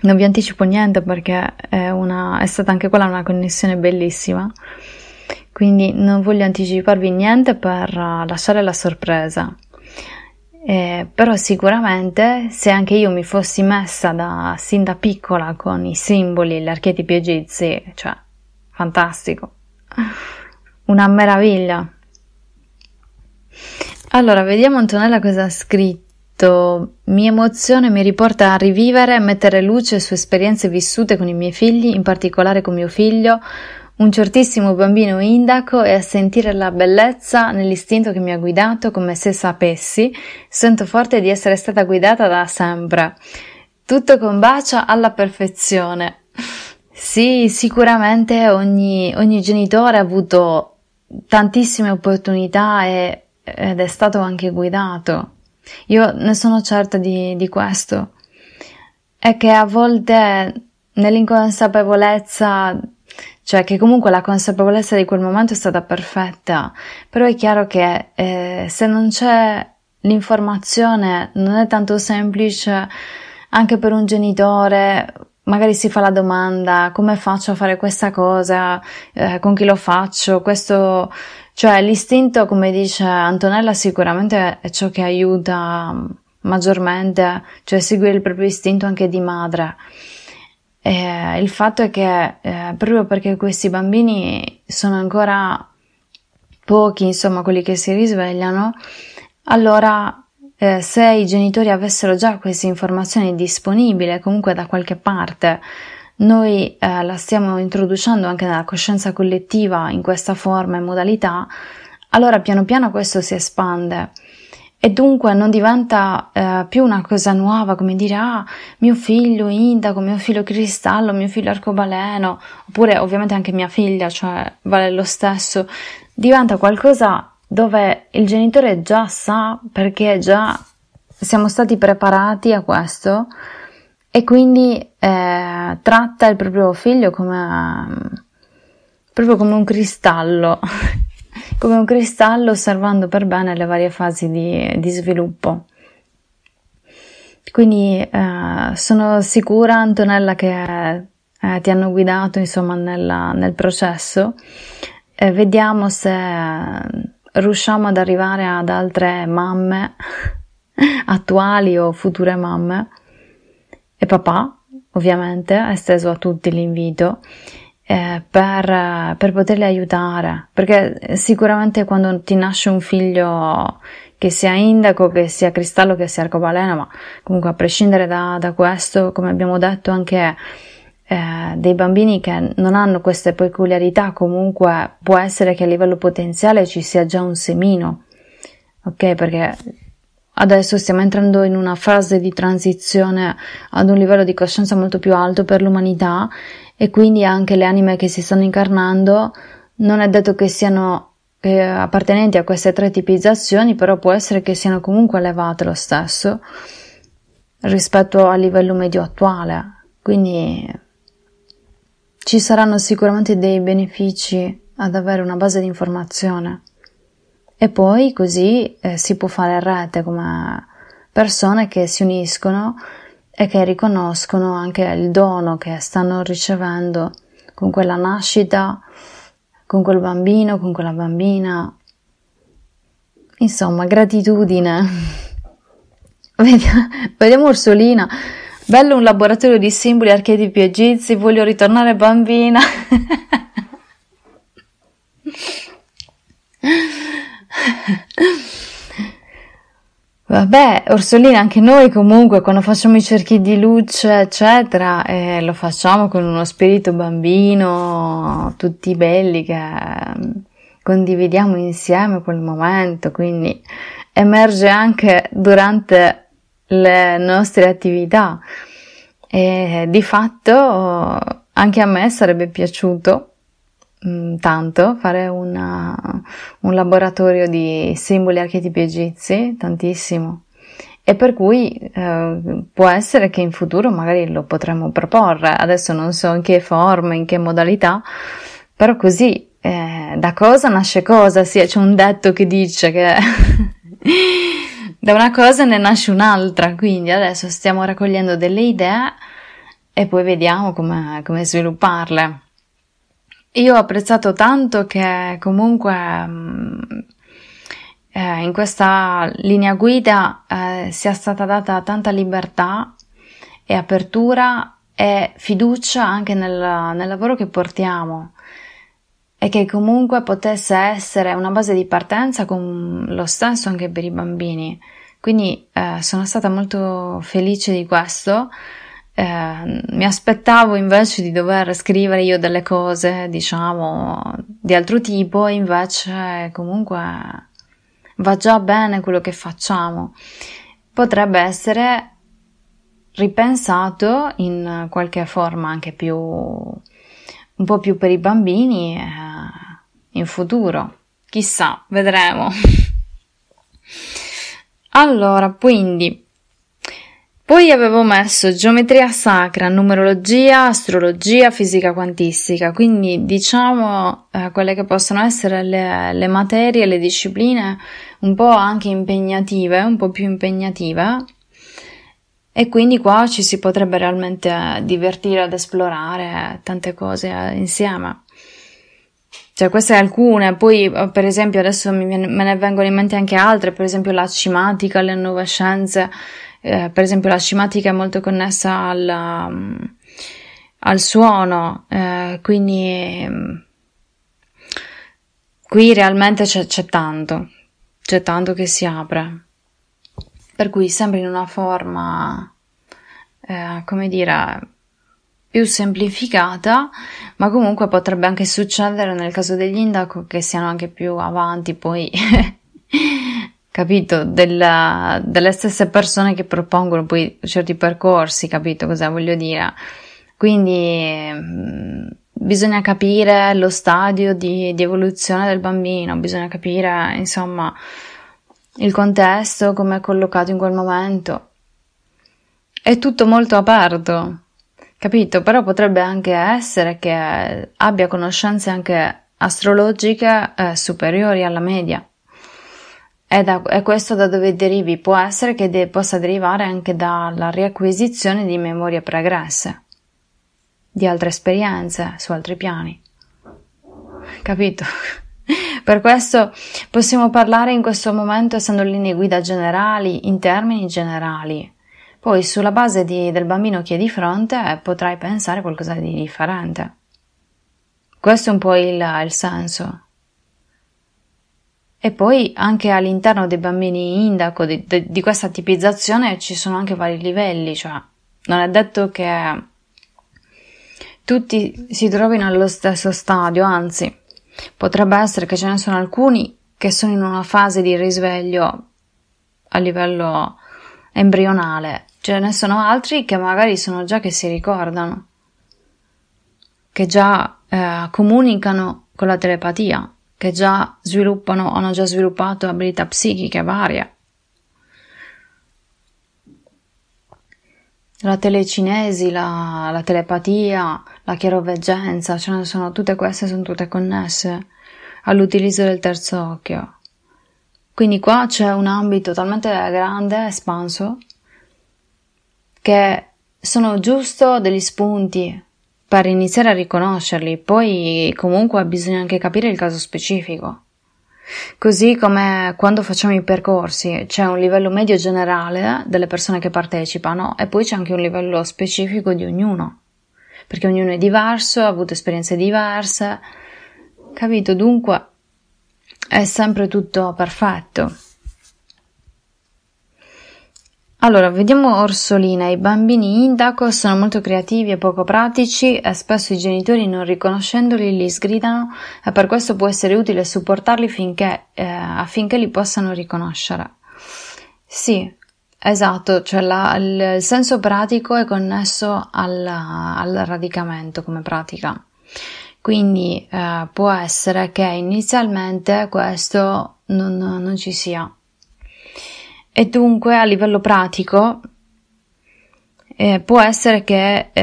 Non vi anticipo niente perché è, una, è stata anche quella una connessione bellissima, quindi non voglio anticiparvi niente per eh, lasciare la sorpresa. Eh, però sicuramente se anche io mi fossi messa da, sin da piccola con i simboli e gli archetipi egizi, cioè, fantastico, una meraviglia. Allora, vediamo Antonella cosa ha scritto. Mi emozione mi riporta a rivivere e mettere luce su esperienze vissute con i miei figli, in particolare con mio figlio, un certissimo bambino indaco e a sentire la bellezza nell'istinto che mi ha guidato come se sapessi, sento forte di essere stata guidata da sempre. Tutto combacia alla perfezione. Sì, sicuramente ogni, ogni genitore ha avuto tantissime opportunità e, ed è stato anche guidato. Io ne sono certa di, di questo. È che a volte nell'inconsapevolezza cioè che comunque la consapevolezza di quel momento è stata perfetta, però è chiaro che eh, se non c'è l'informazione non è tanto semplice anche per un genitore, magari si fa la domanda come faccio a fare questa cosa, eh, con chi lo faccio, questo, cioè l'istinto come dice Antonella sicuramente è ciò che aiuta mm, maggiormente, cioè seguire il proprio istinto anche di madre. Eh, il fatto è che eh, proprio perché questi bambini sono ancora pochi, insomma, quelli che si risvegliano, allora eh, se i genitori avessero già queste informazioni disponibili comunque da qualche parte, noi eh, la stiamo introducendo anche nella coscienza collettiva in questa forma e modalità, allora piano piano questo si espande e dunque non diventa eh, più una cosa nuova come dire ah mio figlio indaco, mio figlio cristallo, mio figlio arcobaleno, oppure ovviamente anche mia figlia, cioè vale lo stesso, diventa qualcosa dove il genitore già sa perché già siamo stati preparati a questo e quindi eh, tratta il proprio figlio come proprio come un cristallo come un cristallo osservando per bene le varie fasi di, di sviluppo. Quindi eh, sono sicura, Antonella, che eh, ti hanno guidato insomma, nella, nel processo. Eh, vediamo se riusciamo ad arrivare ad altre mamme, attuali o future mamme, e papà, ovviamente, esteso a tutti l'invito eh, per, per poterle aiutare, perché eh, sicuramente quando ti nasce un figlio che sia indaco, che sia cristallo, che sia arcobaleno, ma comunque a prescindere da, da questo, come abbiamo detto anche eh, dei bambini che non hanno queste peculiarità, comunque può essere che a livello potenziale ci sia già un semino, ok? Perché Adesso stiamo entrando in una fase di transizione ad un livello di coscienza molto più alto per l'umanità e quindi anche le anime che si stanno incarnando non è detto che siano eh, appartenenti a queste tre tipizzazioni, però può essere che siano comunque elevate lo stesso rispetto al livello medio attuale. Quindi ci saranno sicuramente dei benefici ad avere una base di informazione. E poi così eh, si può fare rete come persone che si uniscono e che riconoscono anche il dono che stanno ricevendo con quella nascita, con quel bambino, con quella bambina. Insomma, gratitudine. Vediamo Ursulina. Bello un laboratorio di simboli, archetipi egizi, voglio ritornare bambina. Vabbè, Orsolina, anche noi comunque quando facciamo i cerchi di luce, eccetera, eh, lo facciamo con uno spirito bambino, tutti belli che mm, condividiamo insieme quel momento, quindi emerge anche durante le nostre attività. E di fatto anche a me sarebbe piaciuto Mm, tanto, fare una, un laboratorio di simboli e archetipi egizi, tantissimo. E per cui eh, può essere che in futuro magari lo potremmo proporre, adesso non so in che forma, in che modalità, però così eh, da cosa nasce cosa, sì, c'è un detto che dice che da una cosa ne nasce un'altra, quindi adesso stiamo raccogliendo delle idee e poi vediamo come svilupparle. Io ho apprezzato tanto che comunque mm, eh, in questa linea guida eh, sia stata data tanta libertà e apertura e fiducia anche nel, nel lavoro che portiamo e che comunque potesse essere una base di partenza con lo stesso anche per i bambini. Quindi eh, sono stata molto felice di questo eh, mi aspettavo invece di dover scrivere io delle cose, diciamo, di altro tipo, invece comunque va già bene quello che facciamo. Potrebbe essere ripensato in qualche forma anche più un po' più per i bambini eh, in futuro. Chissà, vedremo. allora, quindi poi avevo messo geometria sacra, numerologia, astrologia, fisica quantistica, quindi diciamo eh, quelle che possono essere le, le, materie, le discipline un po' anche impegnative, un po' più impegnative e quindi qua ci si potrebbe realmente divertire ad esplorare tante cose eh, insieme. Cioè, queste alcune, poi eh, per esempio adesso mi, me ne vengono in mente anche altre, per esempio la cimatica, le nuove scienze, eh, per esempio la scimatica è molto connessa alla, mm, al suono, eh, quindi mm, qui realmente c'è, c'è tanto, c'è tanto che si apre. Per cui sempre in una forma, eh, come dire, più semplificata, ma comunque potrebbe anche succedere nel caso degli indaco che siano anche più avanti poi capito, della, delle stesse persone che propongono poi certi percorsi, capito cosa voglio dire? Quindi mm, bisogna capire lo stadio di, di evoluzione del bambino, bisogna capire, insomma, il contesto, come è collocato in quel momento. È tutto molto aperto, capito? Però potrebbe anche essere che abbia conoscenze anche astrologiche eh, superiori alla media. È, da, è, questo da dove derivi, può essere che de, possa derivare anche dalla riacquisizione di memorie pregresse, di altre esperienze su altri piani. Capito? per questo possiamo parlare in questo momento, essendo linee guida generali, in termini generali. Poi sulla base di, del bambino che è di fronte eh, potrai pensare qualcosa di differente. Questo è un po' il, il senso e poi anche all'interno dei bambini indaco, di, di, questa tipizzazione, ci sono anche vari livelli, cioè non è detto che tutti si trovino allo stesso stadio, anzi potrebbe essere che ce ne sono alcuni che sono in una fase di risveglio a livello embrionale, ce ne sono altri che magari sono già che si ricordano, che già eh, comunicano con la telepatia che già sviluppano, o hanno già sviluppato abilità psichiche varie. La telecinesi, la, la telepatia, la chiaroveggenza, cioè sono, tutte queste sono tutte connesse all'utilizzo del terzo occhio. Quindi qua c'è un ambito talmente grande, espanso, che sono giusto degli spunti per iniziare a riconoscerli, poi comunque bisogna anche capire il caso specifico. Così come quando facciamo i percorsi, c'è un livello medio generale delle persone che partecipano e poi c'è anche un livello specifico di ognuno, perché ognuno è diverso, ha avuto esperienze diverse, capito? Dunque è sempre tutto perfetto. Allora, vediamo Orsolina. I bambini indaco sono molto creativi e poco pratici e spesso i genitori non riconoscendoli li sgridano e per questo può essere utile supportarli finché, eh, affinché li possano riconoscere. Sì, esatto, cioè la, il, senso pratico è connesso al, al radicamento come pratica. Quindi eh, può essere che inizialmente questo non, non ci sia, e dunque a livello pratico eh, può essere che eh,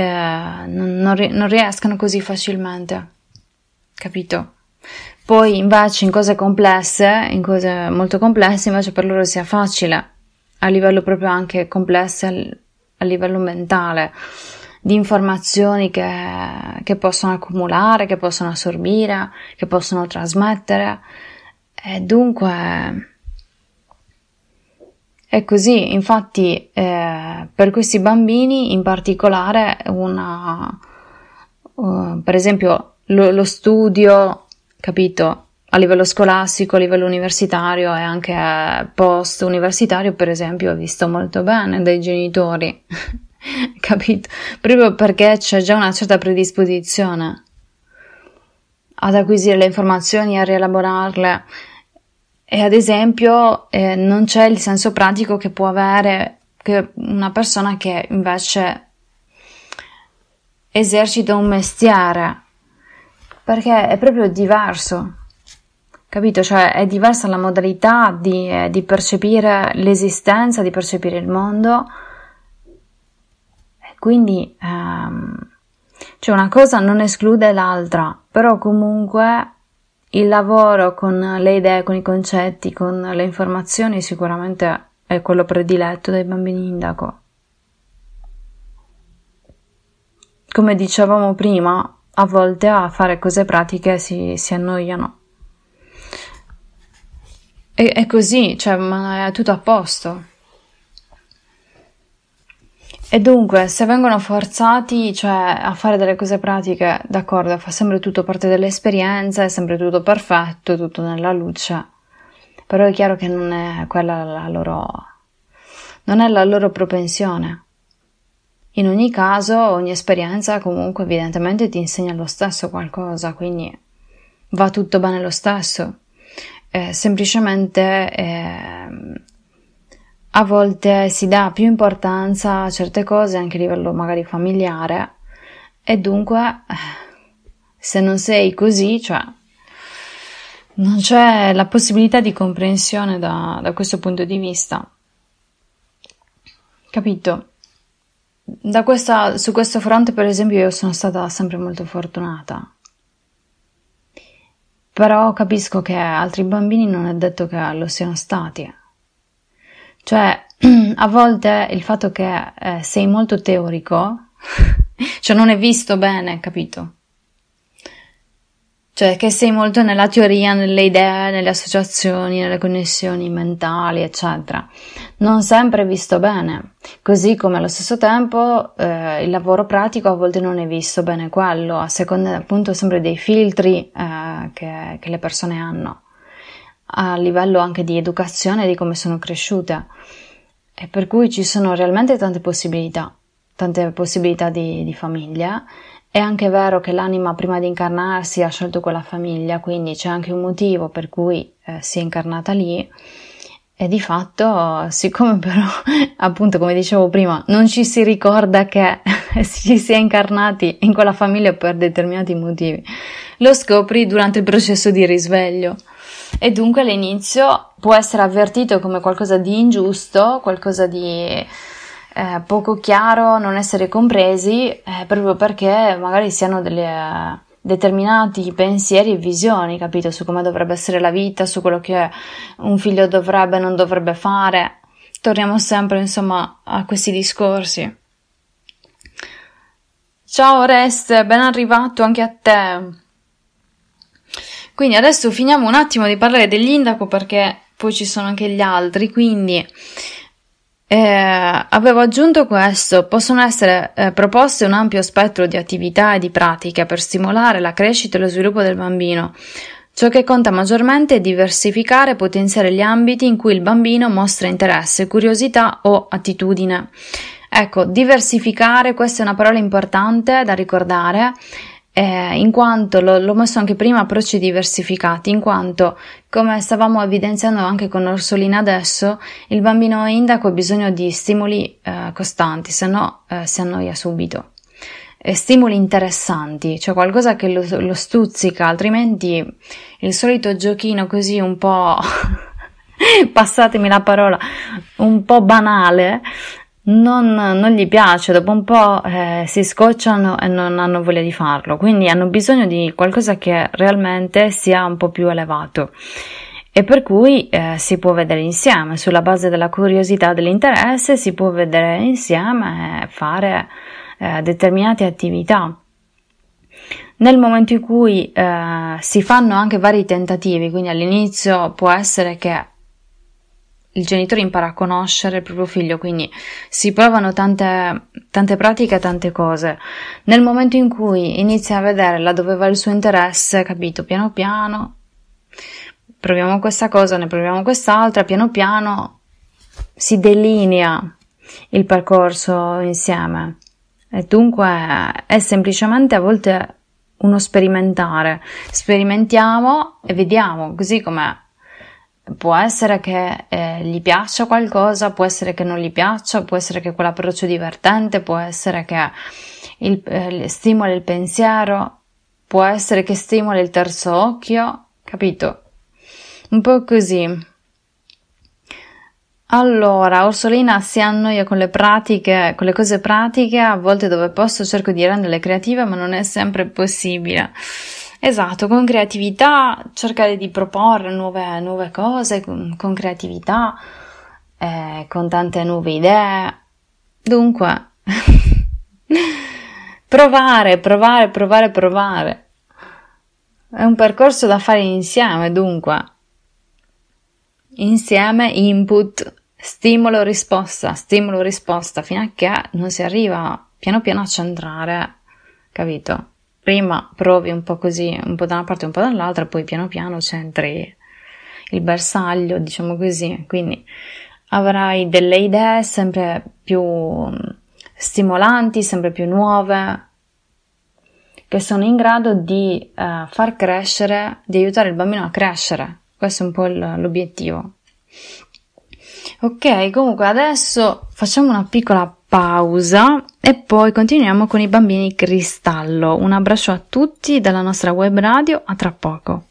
non, non riescano così facilmente, capito? Poi invece in cose complesse, in cose molto complesse, invece per loro sia facile, a livello proprio anche complesso, a livello mentale, di informazioni che, che possono accumulare, che possono assorbire, che possono trasmettere. E dunque è così, infatti eh, per questi bambini in particolare una, uh, per esempio lo, lo studio, capito, a livello scolastico, a livello universitario e anche post universitario, per esempio, è visto molto bene dai genitori, capito? Proprio perché c'è già una certa predisposizione ad acquisire le informazioni, e a rielaborarle e ad esempio eh, non c'è il senso pratico che può avere che una persona che invece esercita un mestiere perché è proprio diverso capito? Cioè è diversa la modalità di, eh, di, percepire l'esistenza, di percepire il mondo. quindi ehm, cioè una cosa non esclude l'altra, però comunque il lavoro con le idee, con i concetti, con le informazioni sicuramente è quello prediletto dai bambini indaco. Come dicevamo prima, a volte a fare cose pratiche si, si annoiano. E, è così, cioè, ma è tutto a posto. E dunque, se vengono forzati, cioè, a fare delle cose pratiche, d'accordo, fa sempre tutto parte dell'esperienza, è sempre tutto perfetto, tutto nella luce, però è chiaro che non è quella la loro... non è la loro propensione. In ogni caso, ogni esperienza comunque evidentemente ti insegna lo stesso qualcosa, quindi va tutto bene lo stesso. Eh, semplicemente... Eh a volte si dà più importanza a certe cose anche a livello magari familiare e dunque eh, se non sei così, cioè non c'è la possibilità di comprensione da, da questo punto di vista. Capito? Questa, su questo fronte, per esempio, io sono stata sempre molto fortunata. Però capisco che altri bambini non è detto che lo siano stati. Cioè, a volte il fatto che eh, sei molto teorico, cioè non è visto bene, capito? Cioè, che sei molto nella teoria, nelle idee, nelle associazioni, nelle connessioni mentali, eccetera. Non sempre è visto bene. Così come allo stesso tempo eh, il lavoro pratico a volte non è visto bene quello, a seconda appunto sempre dei filtri eh, che, che le persone hanno a livello anche di educazione di come sono cresciuta e per cui ci sono realmente tante possibilità, tante possibilità di, di famiglia. È anche vero che l'anima prima di incarnarsi ha scelto quella famiglia, quindi c'è anche un motivo per cui eh, si è incarnata lì. E di fatto, siccome però, appunto, come dicevo prima, non ci si ricorda che ci si è incarnati in quella famiglia per determinati motivi, lo scopri durante il processo di risveglio e dunque all'inizio può essere avvertito come qualcosa di ingiusto, qualcosa di eh, poco chiaro, non essere compresi, eh, proprio perché magari si hanno delle, eh, determinati pensieri e visioni, capito, su come dovrebbe essere la vita, su quello che un figlio dovrebbe e non dovrebbe fare. Torniamo sempre, insomma, a questi discorsi. Ciao Oreste, ben arrivato anche a te. Quindi adesso finiamo un attimo di parlare dell'indaco perché poi ci sono anche gli altri, quindi eh, avevo aggiunto questo, possono essere eh, proposte un ampio spettro di attività e di pratiche per stimolare la crescita e lo sviluppo del bambino. Ciò che conta maggiormente è diversificare e potenziare gli ambiti in cui il bambino mostra interesse, curiosità o attitudine. Ecco, diversificare, questa è una parola importante da ricordare eh, in quanto lo, l'ho messo anche prima approcci diversificati, in quanto come stavamo evidenziando anche con Orsolina adesso, il bambino indaco ha bisogno di stimoli eh, costanti, se no eh, si annoia subito. E stimoli interessanti, cioè qualcosa che lo, lo stuzzica, altrimenti il solito giochino così un po'. passatemi la parola, un po' banale, non, non gli piace, dopo un po' eh, si scocciano e non hanno voglia di farlo, quindi hanno bisogno di qualcosa che realmente sia un po' più elevato e per cui eh, si può vedere insieme, sulla base della curiosità e dell'interesse si può vedere insieme e fare eh, determinate attività. Nel momento in cui eh, si fanno anche vari tentativi, quindi all'inizio può essere che il genitore impara a conoscere il proprio figlio, quindi si provano tante, tante pratiche, tante cose. Nel momento in cui inizia a vedere là dove va il suo interesse, capito, piano piano, proviamo questa cosa, ne proviamo quest'altra, piano piano si delinea il percorso insieme. E dunque è semplicemente a volte uno sperimentare. Sperimentiamo e vediamo, così come Può essere che eh, gli piaccia qualcosa, può essere che non gli piaccia, può essere che quell'approccio è divertente, può essere che il, eh, stimola il pensiero, può essere che stimola il terzo occhio, capito? Un po' così. Allora, Orsolina si annoia con le pratiche, con le cose pratiche, a volte dove posso cerco di renderle creative, ma non è sempre possibile. Esatto, con creatività, cercare di proporre nuove, nuove cose, con, con creatività, eh, con tante nuove idee. Dunque, provare, provare, provare, provare. È un percorso da fare insieme, dunque. Insieme, input, stimolo, risposta, stimolo, risposta, fino a che non si arriva piano piano a centrare, capito? prima provi un po' così, un po' da una parte e un po' dall'altra, poi piano piano centri il bersaglio, diciamo così, quindi avrai delle idee sempre più mm, stimolanti, sempre più nuove, che sono in grado di eh, far crescere, di aiutare il bambino a crescere. Questo è un po' l'obiettivo. Ok, comunque adesso facciamo una piccola pausa e poi continuiamo con i bambini cristallo. Un abbraccio a tutti dalla nostra web radio, a tra poco.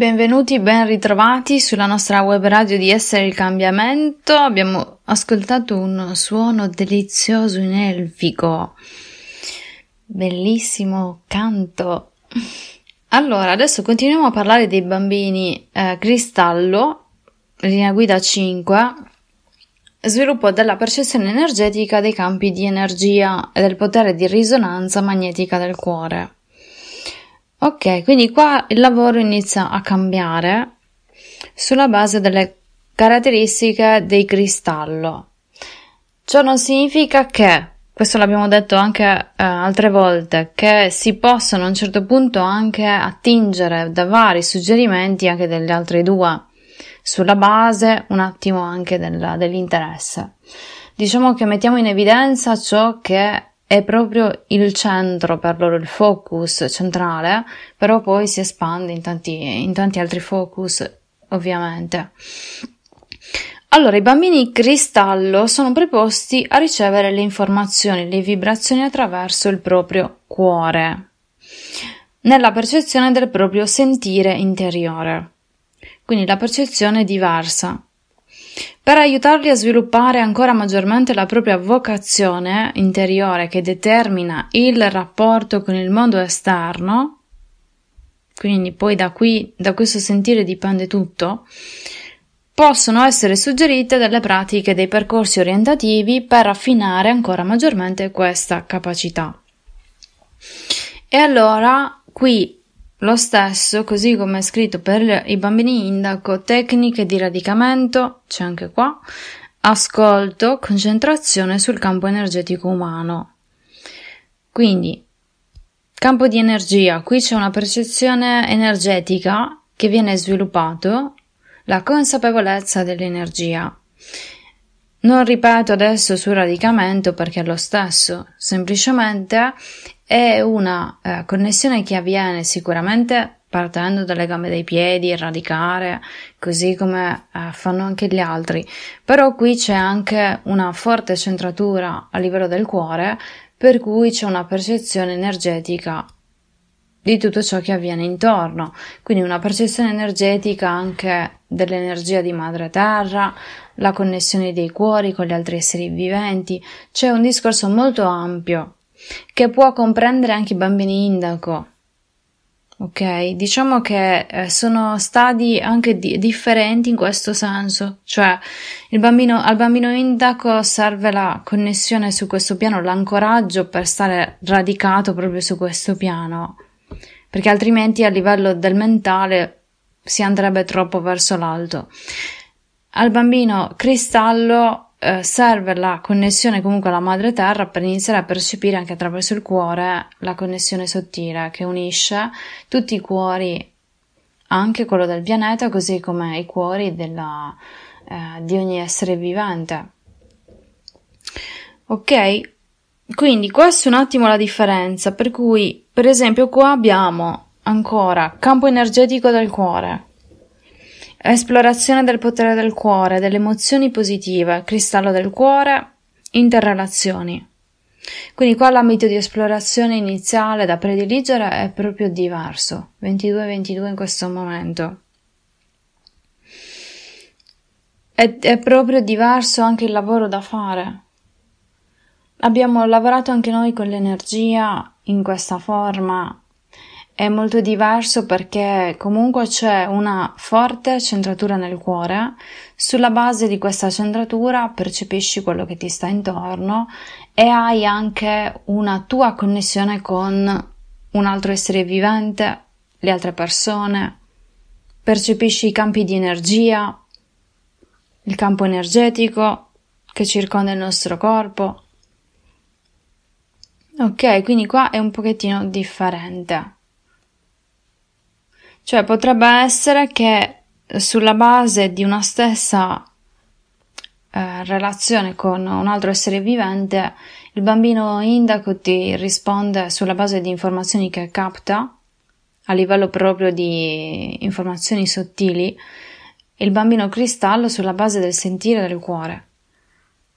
Benvenuti, ben ritrovati sulla nostra web radio di Essere il Cambiamento. Abbiamo ascoltato un suono delizioso in elfico. Bellissimo canto. Allora, adesso continuiamo a parlare dei bambini eh, cristallo, linea guida 5, sviluppo della percezione energetica dei campi di energia e del potere di risonanza magnetica del cuore. Ok, quindi qua il lavoro inizia a cambiare sulla base delle caratteristiche dei cristallo. Ciò non significa che, questo l'abbiamo detto anche eh, altre volte, che si possono a un certo punto anche attingere da vari suggerimenti anche delle altre due, sulla base un attimo anche del, dell'interesse. Diciamo che mettiamo in evidenza ciò che è proprio il centro per loro, il focus centrale, però poi si espande in tanti, in tanti altri focus, ovviamente. Allora, i bambini cristallo sono preposti a ricevere le informazioni, le vibrazioni attraverso il proprio cuore, nella percezione del proprio sentire interiore. Quindi la percezione è diversa per aiutarli a sviluppare ancora maggiormente la propria vocazione interiore che determina il rapporto con il mondo esterno. Quindi poi da qui, da questo sentire dipende tutto. Possono essere suggerite delle pratiche dei percorsi orientativi per affinare ancora maggiormente questa capacità. E allora qui lo stesso, così come è scritto per i bambini indaco, tecniche di radicamento, c'è anche qua, ascolto, concentrazione sul campo energetico umano. Quindi, campo di energia, qui c'è una percezione energetica che viene sviluppato, la consapevolezza dell'energia. Non ripeto adesso sul radicamento perché è lo stesso, semplicemente è una eh, connessione che avviene sicuramente partendo dalle gambe dei piedi, radicare, così come eh, fanno anche gli altri. Però qui c'è anche una forte centratura a livello del cuore, per cui c'è una percezione energetica di tutto ciò che avviene intorno, quindi una percezione energetica anche dell'energia di madre terra, la connessione dei cuori con gli altri esseri viventi, c'è un discorso molto ampio che può comprendere anche i bambini indaco. Ok, diciamo che eh, sono stadi anche di- differenti in questo senso, cioè bambino, al bambino indaco serve la connessione su questo piano, l'ancoraggio per stare radicato proprio su questo piano, perché altrimenti a livello del mentale si andrebbe troppo verso l'alto. Al bambino cristallo eh, serve la connessione comunque alla madre terra per iniziare a percepire anche attraverso il cuore la connessione sottile che unisce tutti i cuori, anche quello del pianeta, così come i cuori della, eh, di ogni essere vivente. Ok? Quindi questa è un attimo la differenza, per cui per esempio qua abbiamo ancora campo energetico del cuore, Esplorazione del potere del cuore, delle emozioni positive, cristallo del cuore, interrelazioni. Quindi qua l'ambito di esplorazione iniziale da prediligere è proprio diverso, 22-22 in questo momento. È, è, proprio diverso anche il lavoro da fare. Abbiamo lavorato anche noi con l'energia in questa forma è molto diverso perché comunque c'è una forte centratura nel cuore, sulla base di questa centratura percepisci quello che ti sta intorno e hai anche una tua connessione con un altro essere vivente, le altre persone, percepisci i campi di energia, il campo energetico che circonda il nostro corpo. Ok, quindi qua è un pochettino differente. Cioè potrebbe essere che sulla base di una stessa eh, relazione con un altro essere vivente, il bambino indaco ti risponde sulla base di informazioni che capta a livello proprio di informazioni sottili, il bambino cristallo sulla base del sentire del cuore.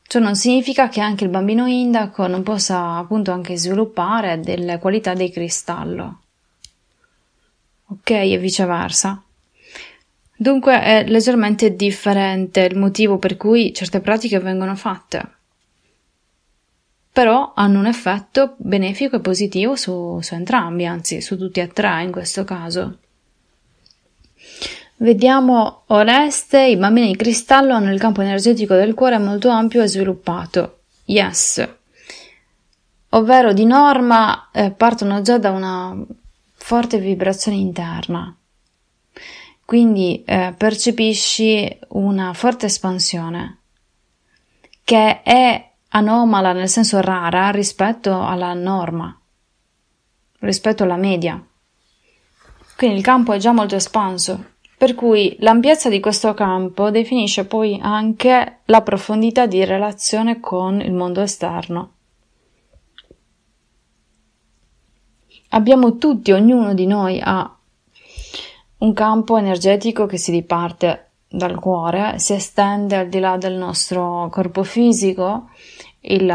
Ciò non significa che anche il bambino indaco non possa appunto anche sviluppare delle qualità di cristallo ok? E viceversa. Dunque è leggermente differente il motivo per cui certe pratiche vengono fatte, però hanno un effetto benefico e positivo su, su entrambi, anzi su tutti e tre in questo caso. Vediamo Oreste, i bambini di cristallo hanno il campo energetico del cuore molto ampio e sviluppato. Yes. Ovvero di norma eh, partono già da una forte vibrazione interna. Quindi eh, percepisci una forte espansione che è anomala, nel senso rara, rispetto alla norma, rispetto alla media. Quindi il campo è già molto espanso, per cui l'ampiezza di questo campo definisce poi anche la profondità di relazione con il mondo esterno. abbiamo tutti, ognuno di noi ha un campo energetico che si diparte dal cuore, si estende al di là del nostro corpo fisico, il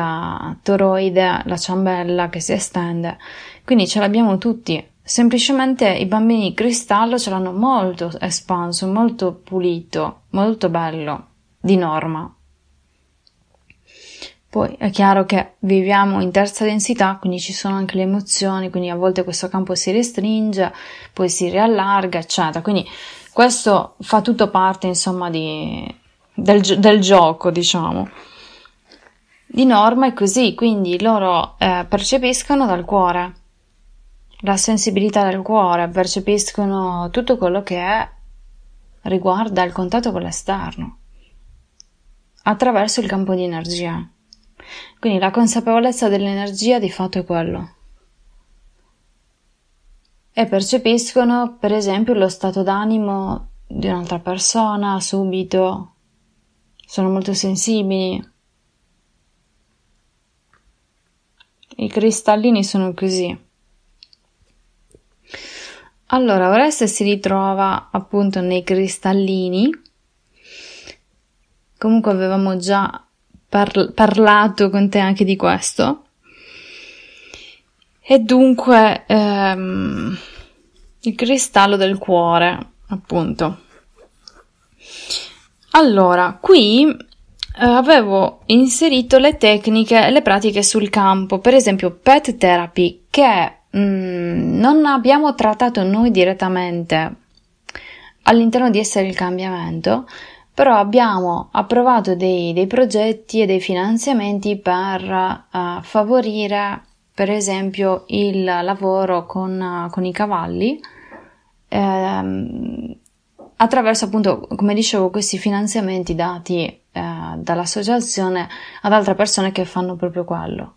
toroide, la ciambella che si estende, quindi ce l'abbiamo tutti. Semplicemente i bambini cristallo ce l'hanno molto espanso, molto pulito, molto bello, di norma. Poi è chiaro che viviamo in terza densità, quindi ci sono anche le emozioni, quindi a volte questo campo si restringe, poi si riallarga, eccetera. Quindi questo fa tutto parte, insomma, di, del, del, gioco, diciamo. Di norma è così, quindi loro eh, percepiscono dal cuore, la sensibilità del cuore, percepiscono tutto quello che è, riguarda il contatto con l'esterno, attraverso il campo di energia. Quindi la consapevolezza dell'energia di fatto è quello. E percepiscono, per esempio, lo stato d'animo di un'altra persona subito, sono molto sensibili. I cristallini sono così. Allora, Oreste si ritrova appunto nei cristallini. Comunque avevamo già par- parlato con te anche di questo. E dunque ehm, il cristallo del cuore, appunto. Allora, qui eh, avevo inserito le tecniche e le pratiche sul campo, per esempio pet therapy, che Mm, non abbiamo trattato noi direttamente all'interno di essere il cambiamento, però abbiamo approvato dei, dei progetti e dei finanziamenti per uh, favorire per esempio il lavoro con, uh, con i cavalli ehm, attraverso appunto come dicevo questi finanziamenti dati eh, dall'associazione ad altre persone che fanno proprio quello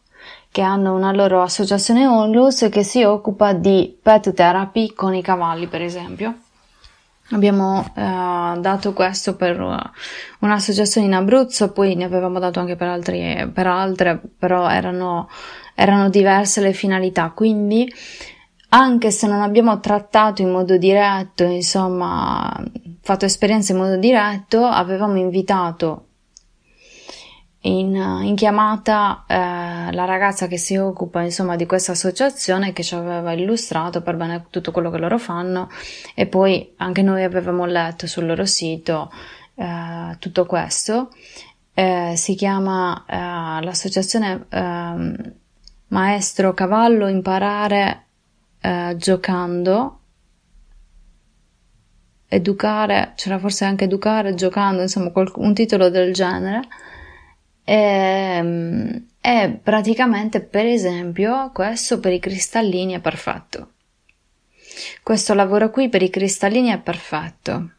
che hanno una loro associazione onlus che si occupa di pet therapy con i cavalli per esempio Abbiamo eh, dato questo per eh, un'associazione in Abruzzo, poi ne avevamo dato anche per, altri, per altre, però erano, erano diverse le finalità. Quindi, anche se non abbiamo trattato in modo diretto, insomma, fatto esperienza in modo diretto, avevamo invitato in, in chiamata eh, la ragazza che si occupa insomma di questa associazione che ci aveva illustrato per bene tutto quello che loro fanno e poi anche noi avevamo letto sul loro sito eh, tutto questo eh, si chiama eh, l'associazione ehm, maestro cavallo imparare eh, giocando educare c'era forse anche educare giocando insomma qual- un titolo del genere e, ehm, e praticamente, per esempio, questo per i cristallini è perfetto. Questo lavoro qui per i cristallini è perfetto.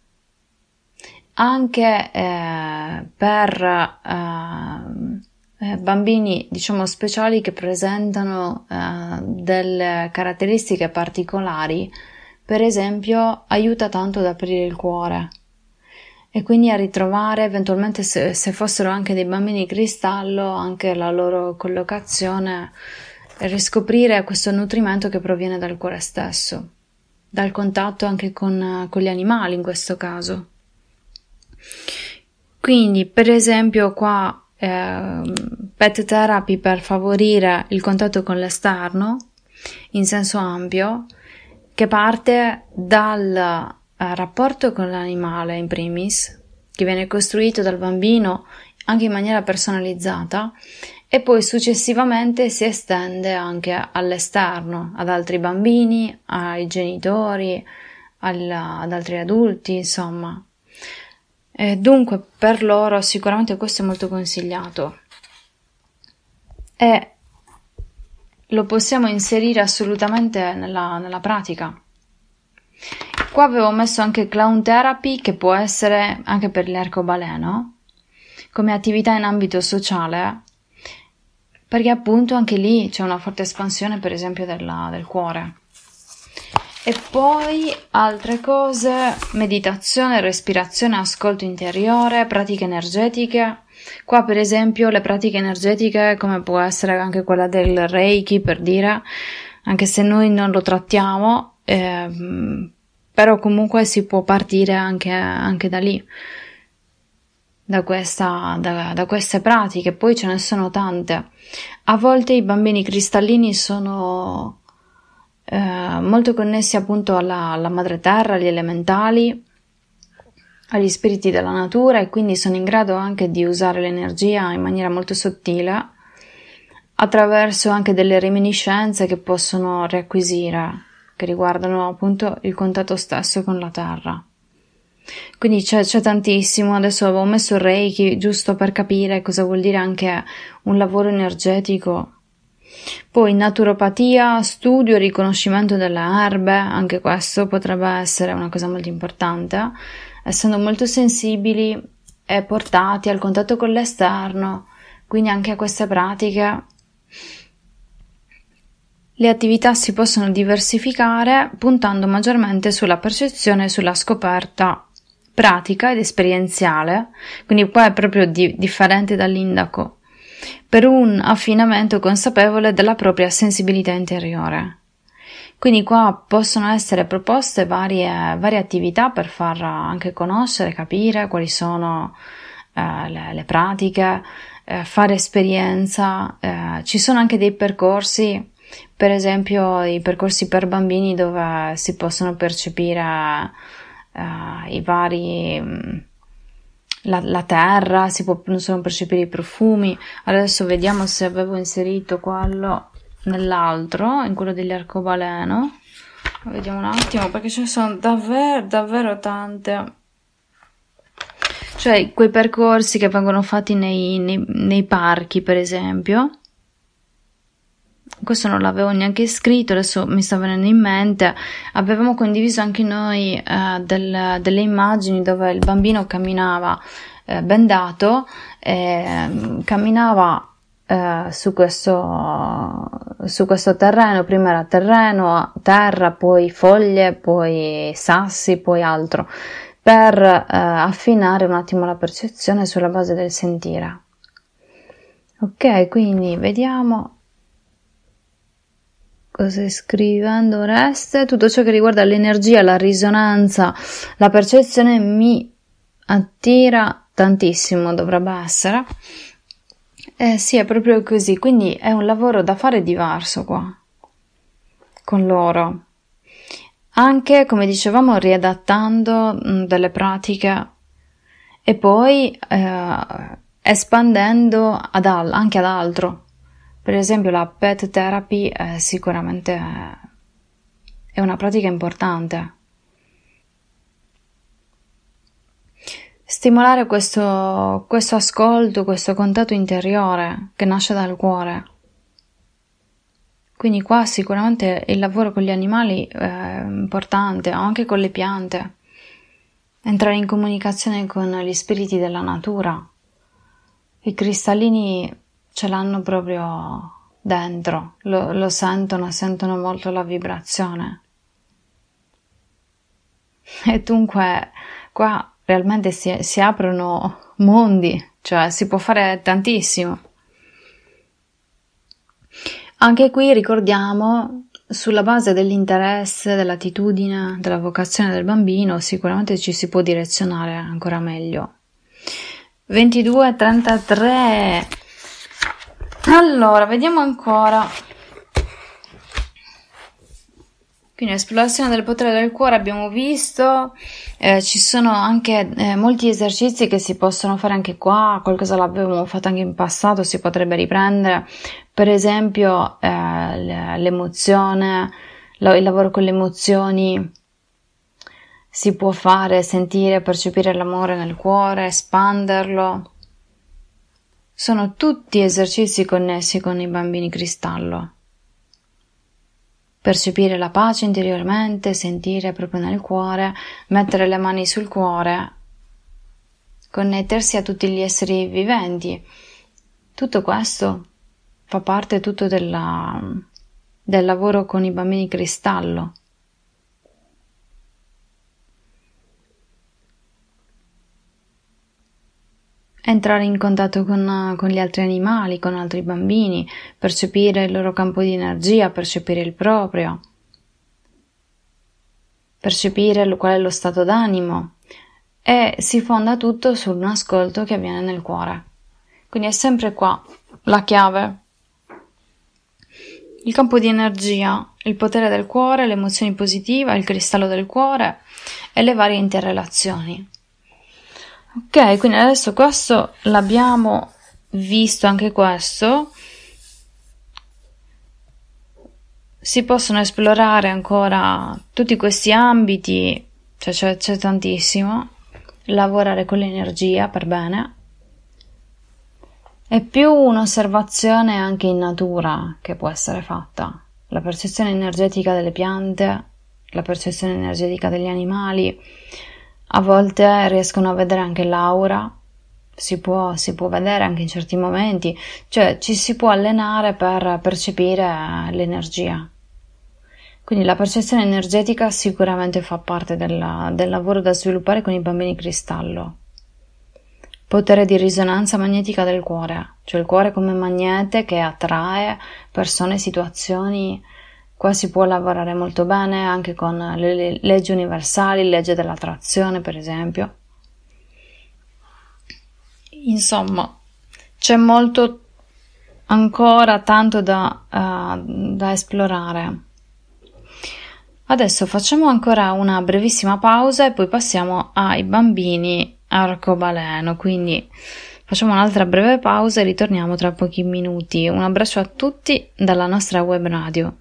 Anche eh, per ehm, eh, bambini, diciamo, speciali che presentano eh, delle caratteristiche particolari, per esempio, aiuta tanto ad aprire il cuore e quindi a ritrovare eventualmente se, se fossero anche dei bambini cristallo anche la loro collocazione e riscoprire questo nutrimento che proviene dal cuore stesso, dal contatto anche con, con gli animali in questo caso. Quindi, per esempio, qua eh, pet therapy per favorire il contatto con l'esterno in senso ampio, che parte dal al eh, rapporto con l'animale in primis, che viene costruito dal bambino anche in maniera personalizzata e poi successivamente si estende anche all'esterno, ad altri bambini, ai genitori, al, ad altri adulti, insomma. E dunque per loro sicuramente questo è molto consigliato e lo possiamo inserire assolutamente nella, nella pratica. Qua avevo messo anche clown therapy, che può essere anche per l'arcobaleno, come attività in ambito sociale, perché appunto anche lì c'è una forte espansione, per esempio, della, del cuore. E poi altre cose, meditazione, respirazione, ascolto interiore, pratiche energetiche. Qua per esempio le pratiche energetiche come può essere anche quella del Reiki per dire, anche se noi non lo trattiamo, eh, però comunque si può partire anche, anche da lì, da, questa, da, da, queste pratiche, poi ce ne sono tante. A volte i bambini cristallini sono eh, molto connessi appunto alla, alla madre terra, agli elementali, agli spiriti della natura e quindi sono in grado anche di usare l'energia in maniera molto sottile attraverso anche delle reminiscenze che possono riacquisire che riguardano appunto il contatto stesso con la terra. Quindi c'è, c'è, tantissimo, adesso avevo messo il Reiki giusto per capire cosa vuol dire anche un lavoro energetico. Poi naturopatia, studio riconoscimento delle erbe, anche questo potrebbe essere una cosa molto importante, essendo molto sensibili e portati al contatto con l'esterno, quindi anche queste pratiche le attività si possono diversificare puntando maggiormente sulla percezione e sulla scoperta pratica ed esperienziale, quindi qua è proprio di- differente dall'indaco, per un affinamento consapevole della propria sensibilità interiore. Quindi qua possono essere proposte varie, varie attività per far anche conoscere, capire quali sono eh, le, le, pratiche, eh, fare esperienza, eh, ci sono anche dei percorsi per esempio i percorsi per bambini dove si possono percepire uh, i vari mm, la, la terra, si possono percepire i profumi. Adesso vediamo se avevo inserito quello nell'altro, in quello degli arcobaleno. Vediamo un attimo perché ce ne sono davvero, davvero tante. Cioè, quei percorsi che vengono fatti nei, nei, nei parchi, per esempio, questo non l'avevo neanche scritto, adesso mi sta venendo in mente, avevamo condiviso anche noi eh, del, delle immagini dove il bambino camminava eh, bendato, mm, eh, camminava su questo, su, questo, terreno, prima era terreno, terra, poi foglie, poi sassi, poi altro, per eh, affinare un attimo la percezione sulla base del sentire. Ok, quindi vediamo Cosa scrivendo resta? Tutto ciò che riguarda l'energia, la risonanza, la percezione mi attira tantissimo, dovrebbe essere. Eh, sì, è proprio così, quindi è un lavoro da fare diverso qua, con loro. Anche, come dicevamo, riadattando mh, mm, delle pratiche e poi eh, espandendo ad al- anche ad altro. Per esempio la pet therapy è eh, sicuramente eh, è una pratica importante. Stimolare questo, questo ascolto, questo contatto interiore che nasce dal cuore. Quindi qua sicuramente il lavoro con gli animali eh, è importante, anche con le piante. Entrare in comunicazione con gli spiriti della natura. I cristallini ce l'hanno proprio dentro, lo, lo sentono, sentono molto la vibrazione. E dunque qua realmente si, si aprono mondi, cioè si può fare tantissimo. Anche qui ricordiamo sulla base dell'interesse, dell'attitudine, della vocazione del bambino, sicuramente ci si può direzionare ancora meglio. 22 33 allora vediamo ancora quindi esplorazione del potere del cuore abbiamo visto eh, ci sono anche eh, molti esercizi che si possono fare anche qua qualcosa l'abbiamo fatto anche in passato si potrebbe riprendere per esempio eh, l'emozione il lavoro con le emozioni si può fare sentire percepire l'amore nel cuore espanderlo sono tutti esercizi connessi con i bambini cristallo. Percepire la pace interiormente, sentire proprio nel cuore, mettere le mani sul cuore, connettersi a tutti gli esseri viventi. Tutto questo fa parte tutto della, del lavoro con i bambini cristallo. entrare in contatto con, con, gli altri animali, con altri bambini, percepire il loro campo di energia, percepire il proprio, percepire lo, qual è lo stato d'animo e si fonda tutto su un ascolto che avviene nel cuore. Quindi è sempre qua la chiave. Il campo di energia, il potere del cuore, le emozioni positive, il cristallo del cuore e le varie interrelazioni ok quindi adesso questo l'abbiamo visto anche questo si possono esplorare ancora tutti questi ambiti cioè c'è, c'è tantissimo lavorare con l'energia per bene è più un'osservazione anche in natura che può essere fatta la percezione energetica delle piante la percezione energetica degli animali a volte riescono a vedere anche l'aura, si può, si può vedere anche in certi momenti, cioè ci si può allenare per percepire l'energia. Quindi la percezione energetica sicuramente fa parte della, del lavoro da sviluppare con i bambini cristallo. Potere di risonanza magnetica del cuore, cioè il cuore come magnete che attrae persone, situazioni, Qua si può lavorare molto bene anche con le leggi universali, legge dell'attrazione per esempio. Insomma, c'è molto ancora tanto da, uh, da esplorare. Adesso facciamo ancora una brevissima pausa e poi passiamo ai bambini arcobaleno, quindi facciamo un'altra breve pausa e ritorniamo tra pochi minuti. Un abbraccio a tutti dalla nostra web radio.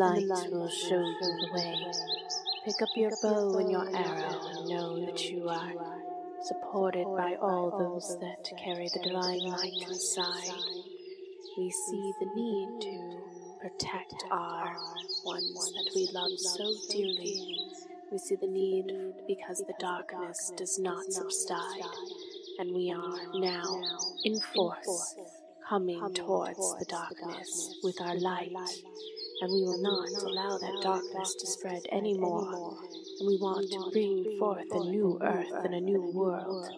light will show you the way. Pick up your bow and your arrow and know that you are supported by all those that carry the divine light inside. We see the need to protect our ones that we love so dearly. We see the need because the darkness does not subside, and we are now in force coming towards the darkness with our light and we will not allow that darkness to spread any more. And we want to bring forth a new earth and a new world,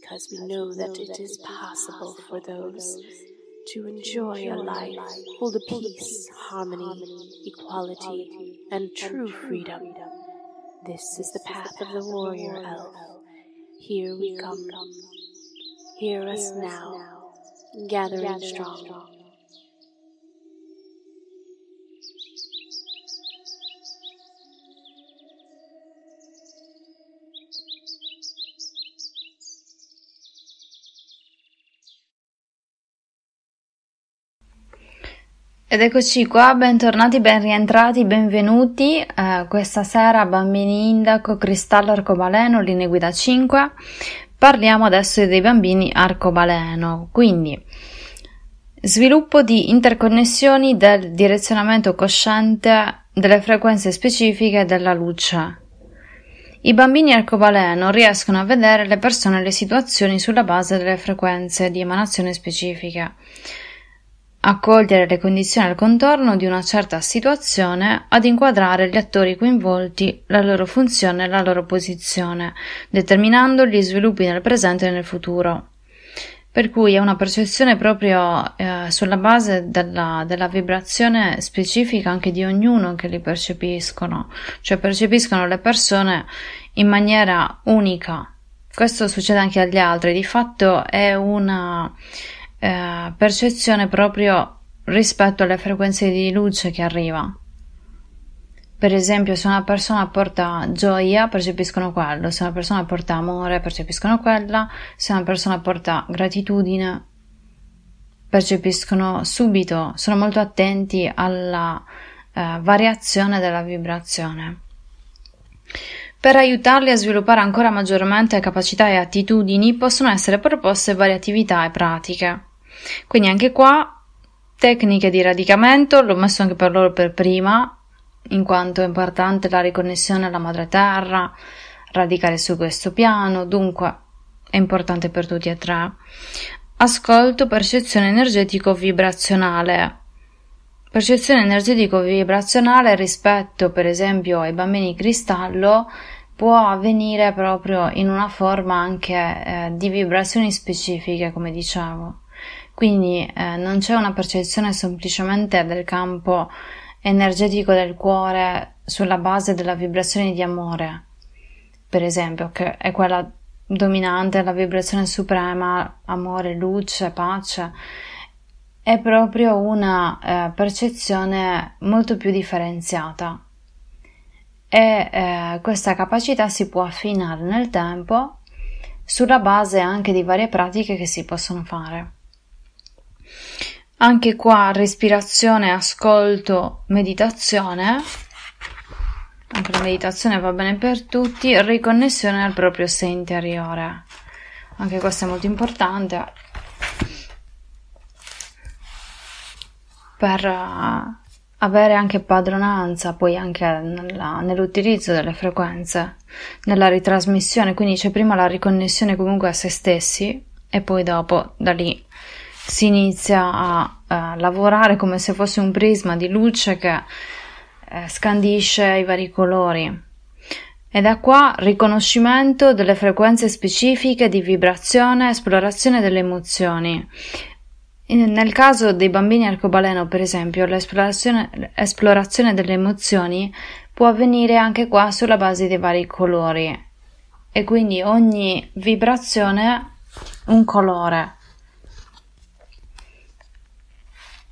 because we know that it is possible for those to enjoy a life full of peace, harmony, equality, and true freedom. This is the path of the warrior elf. Here we come. Hear us now, gathering strong Ed eccoci qua, bentornati, ben rientrati, benvenuti. Eh, questa sera bambini indaco, cristallo arcobaleno, linea guida 5. Parliamo adesso dei bambini arcobaleno. Quindi, sviluppo di interconnessioni del direzionamento cosciente delle frequenze specifiche della luce. I bambini arcobaleno riescono a vedere le persone e le situazioni sulla base delle frequenze di emanazione specifiche accogliere le condizioni al contorno di una certa situazione, ad inquadrare gli attori coinvolti, la loro funzione e la loro posizione, determinando gli sviluppi nel presente e nel futuro. Per cui è una percezione proprio eh, sulla base della, della, vibrazione specifica anche di ognuno che li percepiscono, cioè percepiscono le persone in maniera unica. Questo succede anche agli altri, di fatto è una eh, percezione proprio rispetto alle frequenze di luce che arriva. Per esempio, se una persona porta gioia, percepiscono quello, se una persona porta amore, percepiscono quella, se una persona porta gratitudine, percepiscono subito, sono molto attenti alla eh, variazione della vibrazione. Per aiutarli a sviluppare ancora maggiormente capacità e attitudini possono essere proposte varie attività e pratiche. Quindi anche qua tecniche di radicamento, l'ho messo anche per loro per prima, in quanto è importante la riconnessione alla madre terra, radicare su questo piano, dunque è importante per tutti e tre. Ascolto, percezione energetico-vibrazionale. Percezione energetico-vibrazionale rispetto, per esempio, ai bambini cristallo può avvenire proprio in una forma anche eh, di vibrazioni specifiche, come dicevo. Quindi eh, non c'è una percezione semplicemente del campo energetico del cuore sulla base della vibrazione di amore, per esempio, che è quella dominante, la vibrazione suprema, amore, luce, pace, è proprio una eh, percezione molto più differenziata e eh, questa capacità si può affinare nel tempo sulla base anche di varie pratiche che si possono fare. Anche qua respirazione, ascolto, meditazione. Anche la meditazione va bene per tutti. Riconnessione al proprio sé interiore. Anche questo è molto importante per eh, avere anche padronanza poi anche nella, nell'utilizzo delle frequenze, nella ritrasmissione, quindi c'è prima la riconnessione comunque a se stessi e poi dopo da lì si inizia a, a lavorare come se fosse un prisma di luce che eh, scandisce i vari colori. E da qua riconoscimento delle frequenze specifiche di vibrazione e esplorazione delle emozioni. nel caso dei bambini arcobaleno, per esempio, l'esplorazione, l'esplorazione delle emozioni può avvenire anche qua sulla base dei vari colori e quindi ogni vibrazione un colore.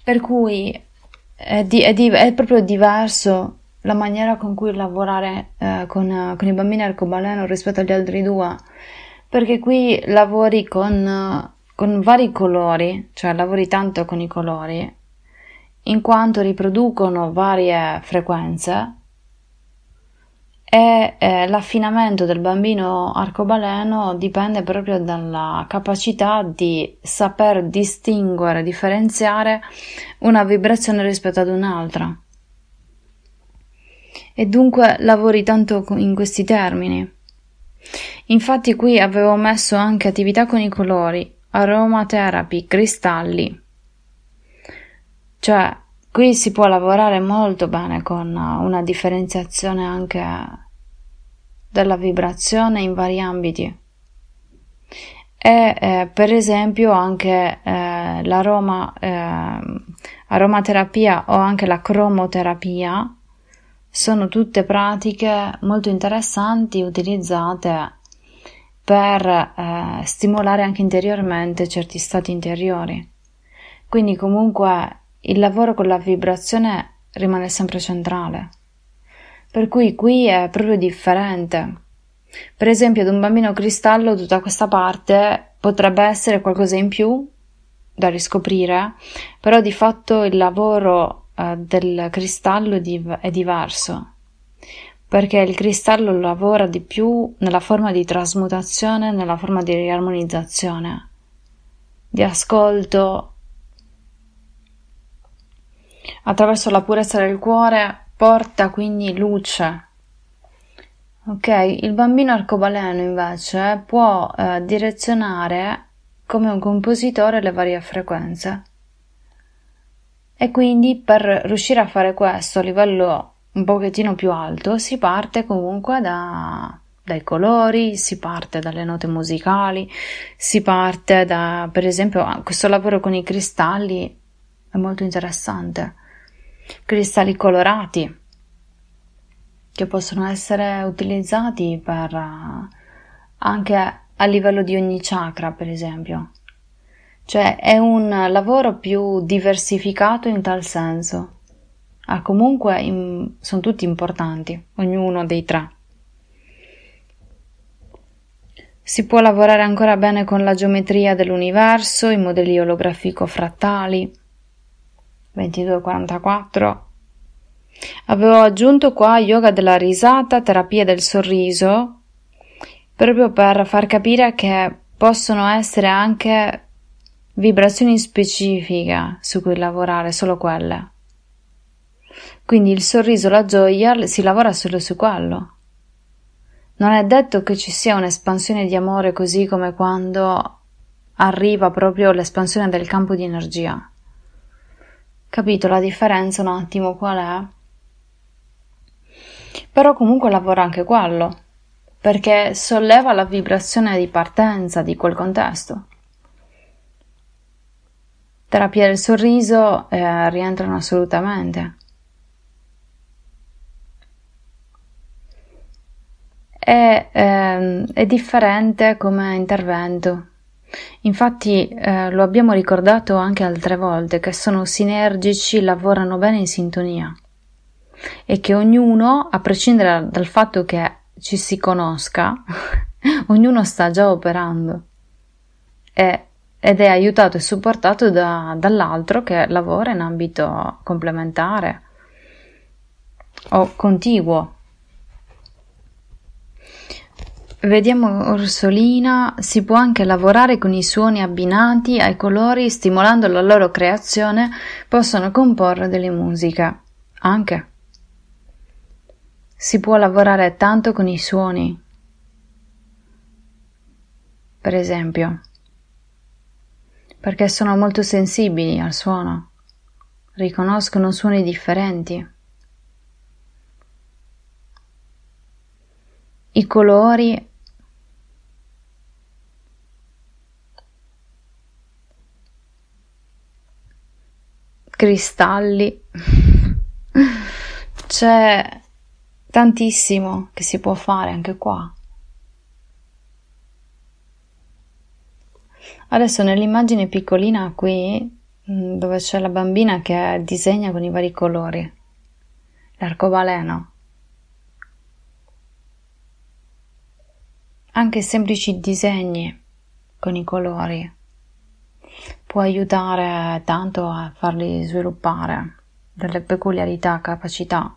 Per cui è, di, è, di, è proprio diverso la maniera con cui lavorare eh, con, con, i bambini arcobaleno rispetto agli altri due, perché qui lavori con, con vari colori, cioè lavori tanto con i colori, in quanto riproducono varie frequenze e eh, l'affinamento del bambino arcobaleno dipende proprio dalla capacità di saper distinguere, differenziare una vibrazione rispetto ad un'altra. E dunque lavori tanto in questi termini. Infatti qui avevo messo anche attività con i colori, aromatherapy, cristalli. Cioè, Qui si può lavorare molto bene con eh, una differenziazione anche della vibrazione in vari ambiti. E eh, per esempio anche eh, l'aroma, eh, aromaterapia o anche la cromoterapia sono tutte pratiche molto interessanti utilizzate per eh, stimolare anche interiormente certi stati interiori. Quindi comunque il lavoro con la vibrazione rimane sempre centrale. Per cui qui è proprio differente. Per esempio, ad un bambino cristallo tutta questa parte potrebbe essere qualcosa in più da riscoprire, però di fatto il lavoro eh, del cristallo div- è diverso, perché il cristallo lavora di più nella forma di trasmutazione, nella forma di riarmonizzazione, di ascolto attraverso la purezza del cuore porta quindi luce. Ok, il bambino arcobaleno invece può eh, direzionare come un compositore le varie frequenze. E quindi per riuscire a fare questo a livello un pochettino più alto si parte comunque da, dai colori, si parte dalle note musicali, si parte da, per esempio, questo lavoro con i cristalli è molto interessante. Cristalli colorati che possono essere utilizzati per eh, anche a livello di ogni chakra, per esempio. Cioè è un lavoro più diversificato in tal senso. Ah, comunque in, sono tutti importanti, ognuno dei tre. Si può lavorare ancora bene con la geometria dell'universo, i modelli olografico-frattali, 22.44. Avevo aggiunto qua yoga della risata, terapia del sorriso, proprio per far capire che possono essere anche vibrazioni specifiche su cui lavorare, solo quelle. Quindi il sorriso, la gioia, si lavora solo su quello. Non è detto che ci sia un'espansione di amore così come quando arriva proprio l'espansione del campo di energia. Capito la differenza un attimo qual è? Però comunque lavora anche quello, perché solleva la vibrazione di partenza di quel contesto. Terapia del sorriso eh, rientrano assolutamente. È, eh, è differente come intervento Infatti eh, lo abbiamo ricordato anche altre volte che sono sinergici, lavorano bene in sintonia e che ognuno, a prescindere dal fatto che ci si conosca, ognuno sta già operando e, ed è aiutato e supportato da, dall'altro che lavora in ambito complementare o contiguo Vediamo Orsolina, si può anche lavorare con i suoni abbinati ai colori, stimolando la loro creazione, possono comporre delle musiche. Anche. Si può lavorare tanto con i suoni. Per esempio, perché sono molto sensibili al suono, riconoscono suoni differenti. I colori cristalli. C'è tantissimo che si può fare anche qua. Adesso nell'immagine piccolina qui, mm, dove c'è la bambina che disegna con i vari colori, l'arcobaleno. Anche semplici disegni con i colori può aiutare tanto a farli sviluppare delle peculiarità, capacità.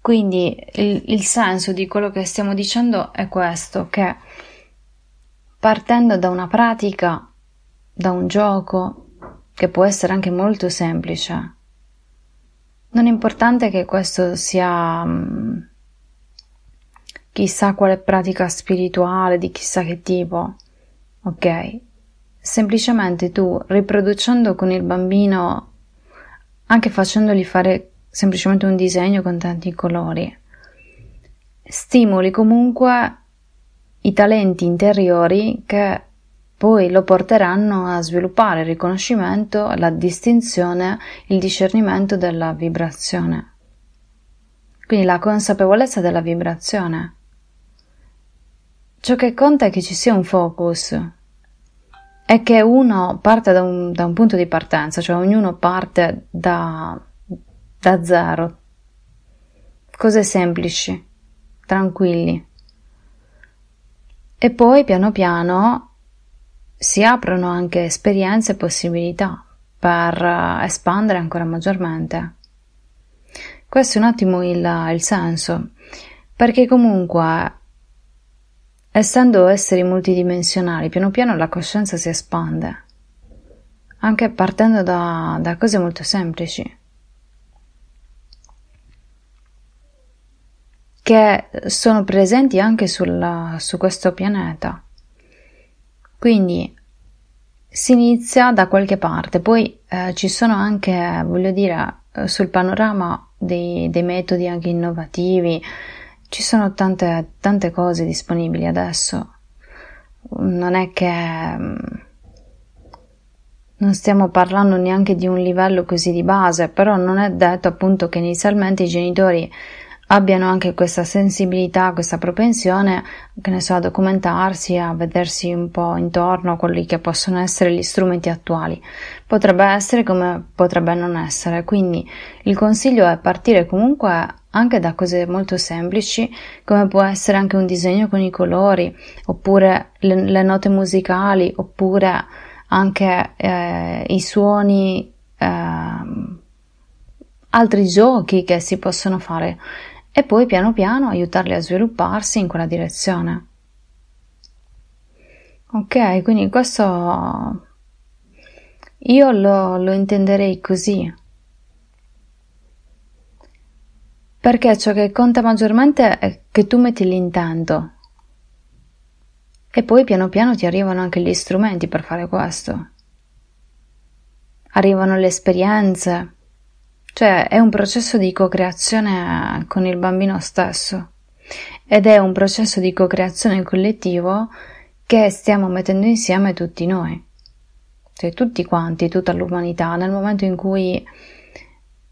Quindi il, il senso di quello che stiamo dicendo è questo, che partendo da una pratica, da un gioco, che può essere anche molto semplice, non è importante che questo sia mm, chissà quale pratica spirituale di chissà che tipo ok? Semplicemente tu riproducendo con il bambino, anche facendogli fare semplicemente un disegno con tanti colori, stimoli comunque i talenti interiori che poi lo porteranno a sviluppare il riconoscimento, la distinzione, il discernimento della vibrazione. Quindi la consapevolezza della vibrazione. Ciò che conta è che ci sia un focus, è che uno parte da un, da un punto di partenza, cioè ognuno parte da, da zero, cose semplici, tranquilli. E poi piano piano si aprono anche esperienze e possibilità per eh, espandere ancora maggiormente. Questo è un attimo il, il senso, perché comunque Essendo esseri multidimensionali, piano piano la coscienza si espande, anche partendo da, da cose molto semplici, che sono presenti anche sulla, su questo pianeta. Quindi si inizia da qualche parte, poi eh, ci sono anche, voglio dire, eh, sul panorama dei, dei metodi anche innovativi, ci sono tante, tante cose disponibili adesso. Non è che... Mm, non stiamo parlando neanche di un livello così di base, però non è detto appunto che inizialmente i genitori abbiano anche questa sensibilità, questa propensione, che ne so, a documentarsi, a vedersi un po' intorno a quelli che possono essere gli strumenti attuali. Potrebbe essere come potrebbe non essere, quindi il consiglio è partire comunque anche da cose molto semplici, come può essere anche un disegno con i colori, oppure le, le note musicali, oppure anche eh, i suoni, eh, altri giochi che si possono fare e poi piano piano aiutarli a svilupparsi in quella direzione. Ok, quindi questo io lo, lo intenderei così. perché ciò che conta maggiormente è che tu metti l'intento. E poi piano piano ti arrivano anche gli strumenti per fare questo. Arrivano le esperienze, cioè è un processo di co-creazione con il bambino stesso ed è un processo di co-creazione collettivo che stiamo mettendo insieme tutti noi, cioè tutti quanti, tutta l'umanità, nel momento in cui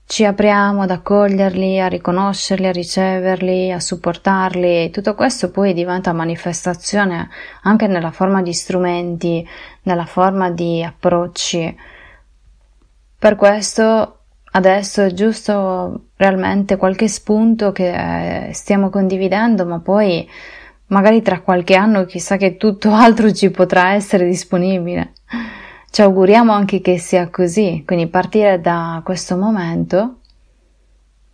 ci apriamo ad accoglierli, a riconoscerli, a riceverli, a supportarli. e Tutto questo poi diventa manifestazione anche nella forma di strumenti, nella forma di approcci. Per questo adesso è giusto realmente qualche spunto che eh, stiamo condividendo, ma poi magari tra qualche anno chissà che tutto altro ci potrà essere disponibile. Ci auguriamo anche che sia così, quindi partire da questo momento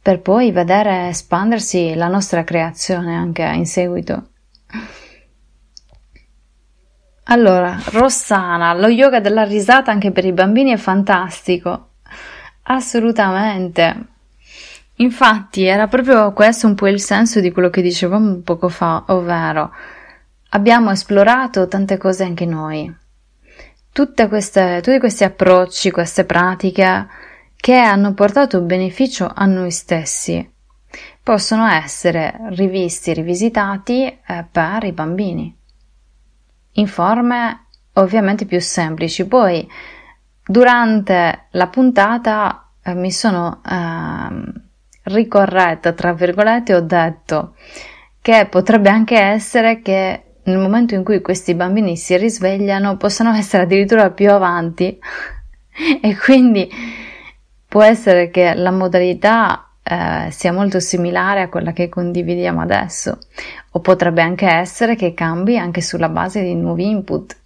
per poi vedere espandersi la nostra creazione anche in seguito. Allora, Rossana, lo yoga della risata anche per i bambini è fantastico. Assolutamente. Infatti, era proprio questo un po' il senso di quello che dicevamo poco fa, ovvero abbiamo esplorato tante cose anche noi queste, tutti questi approcci, queste pratiche che hanno portato beneficio a noi stessi possono essere rivisti, rivisitati eh, per i bambini in forme ovviamente più semplici. Poi durante la puntata eh, mi sono eh, ricorretta, tra virgolette, ho detto che potrebbe anche essere che nel momento in cui questi bambini si risvegliano possono essere addirittura più avanti e quindi può essere che la modalità eh, sia molto similare a quella che condividiamo adesso o potrebbe anche essere che cambi anche sulla base di nuovi input.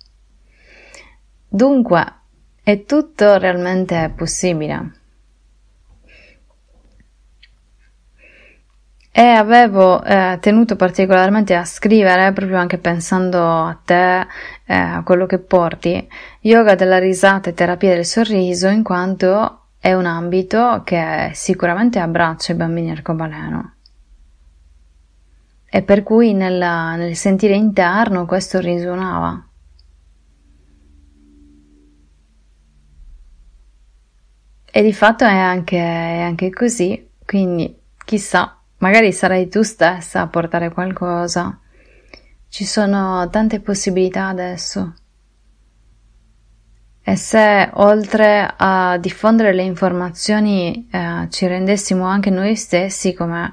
Dunque, è tutto realmente possibile. E avevo eh, tenuto particolarmente a scrivere, proprio anche pensando a te, eh, a quello che porti, yoga della risata e terapia del sorriso, in quanto è un ambito che sicuramente abbraccia i bambini arcobaleno. E per cui nella, nel sentire interno questo risuonava. E di fatto è anche, è anche così, quindi chissà magari sarai tu stessa a portare qualcosa. Ci sono tante possibilità adesso. E se oltre a diffondere le informazioni eh, ci rendessimo anche noi stessi come,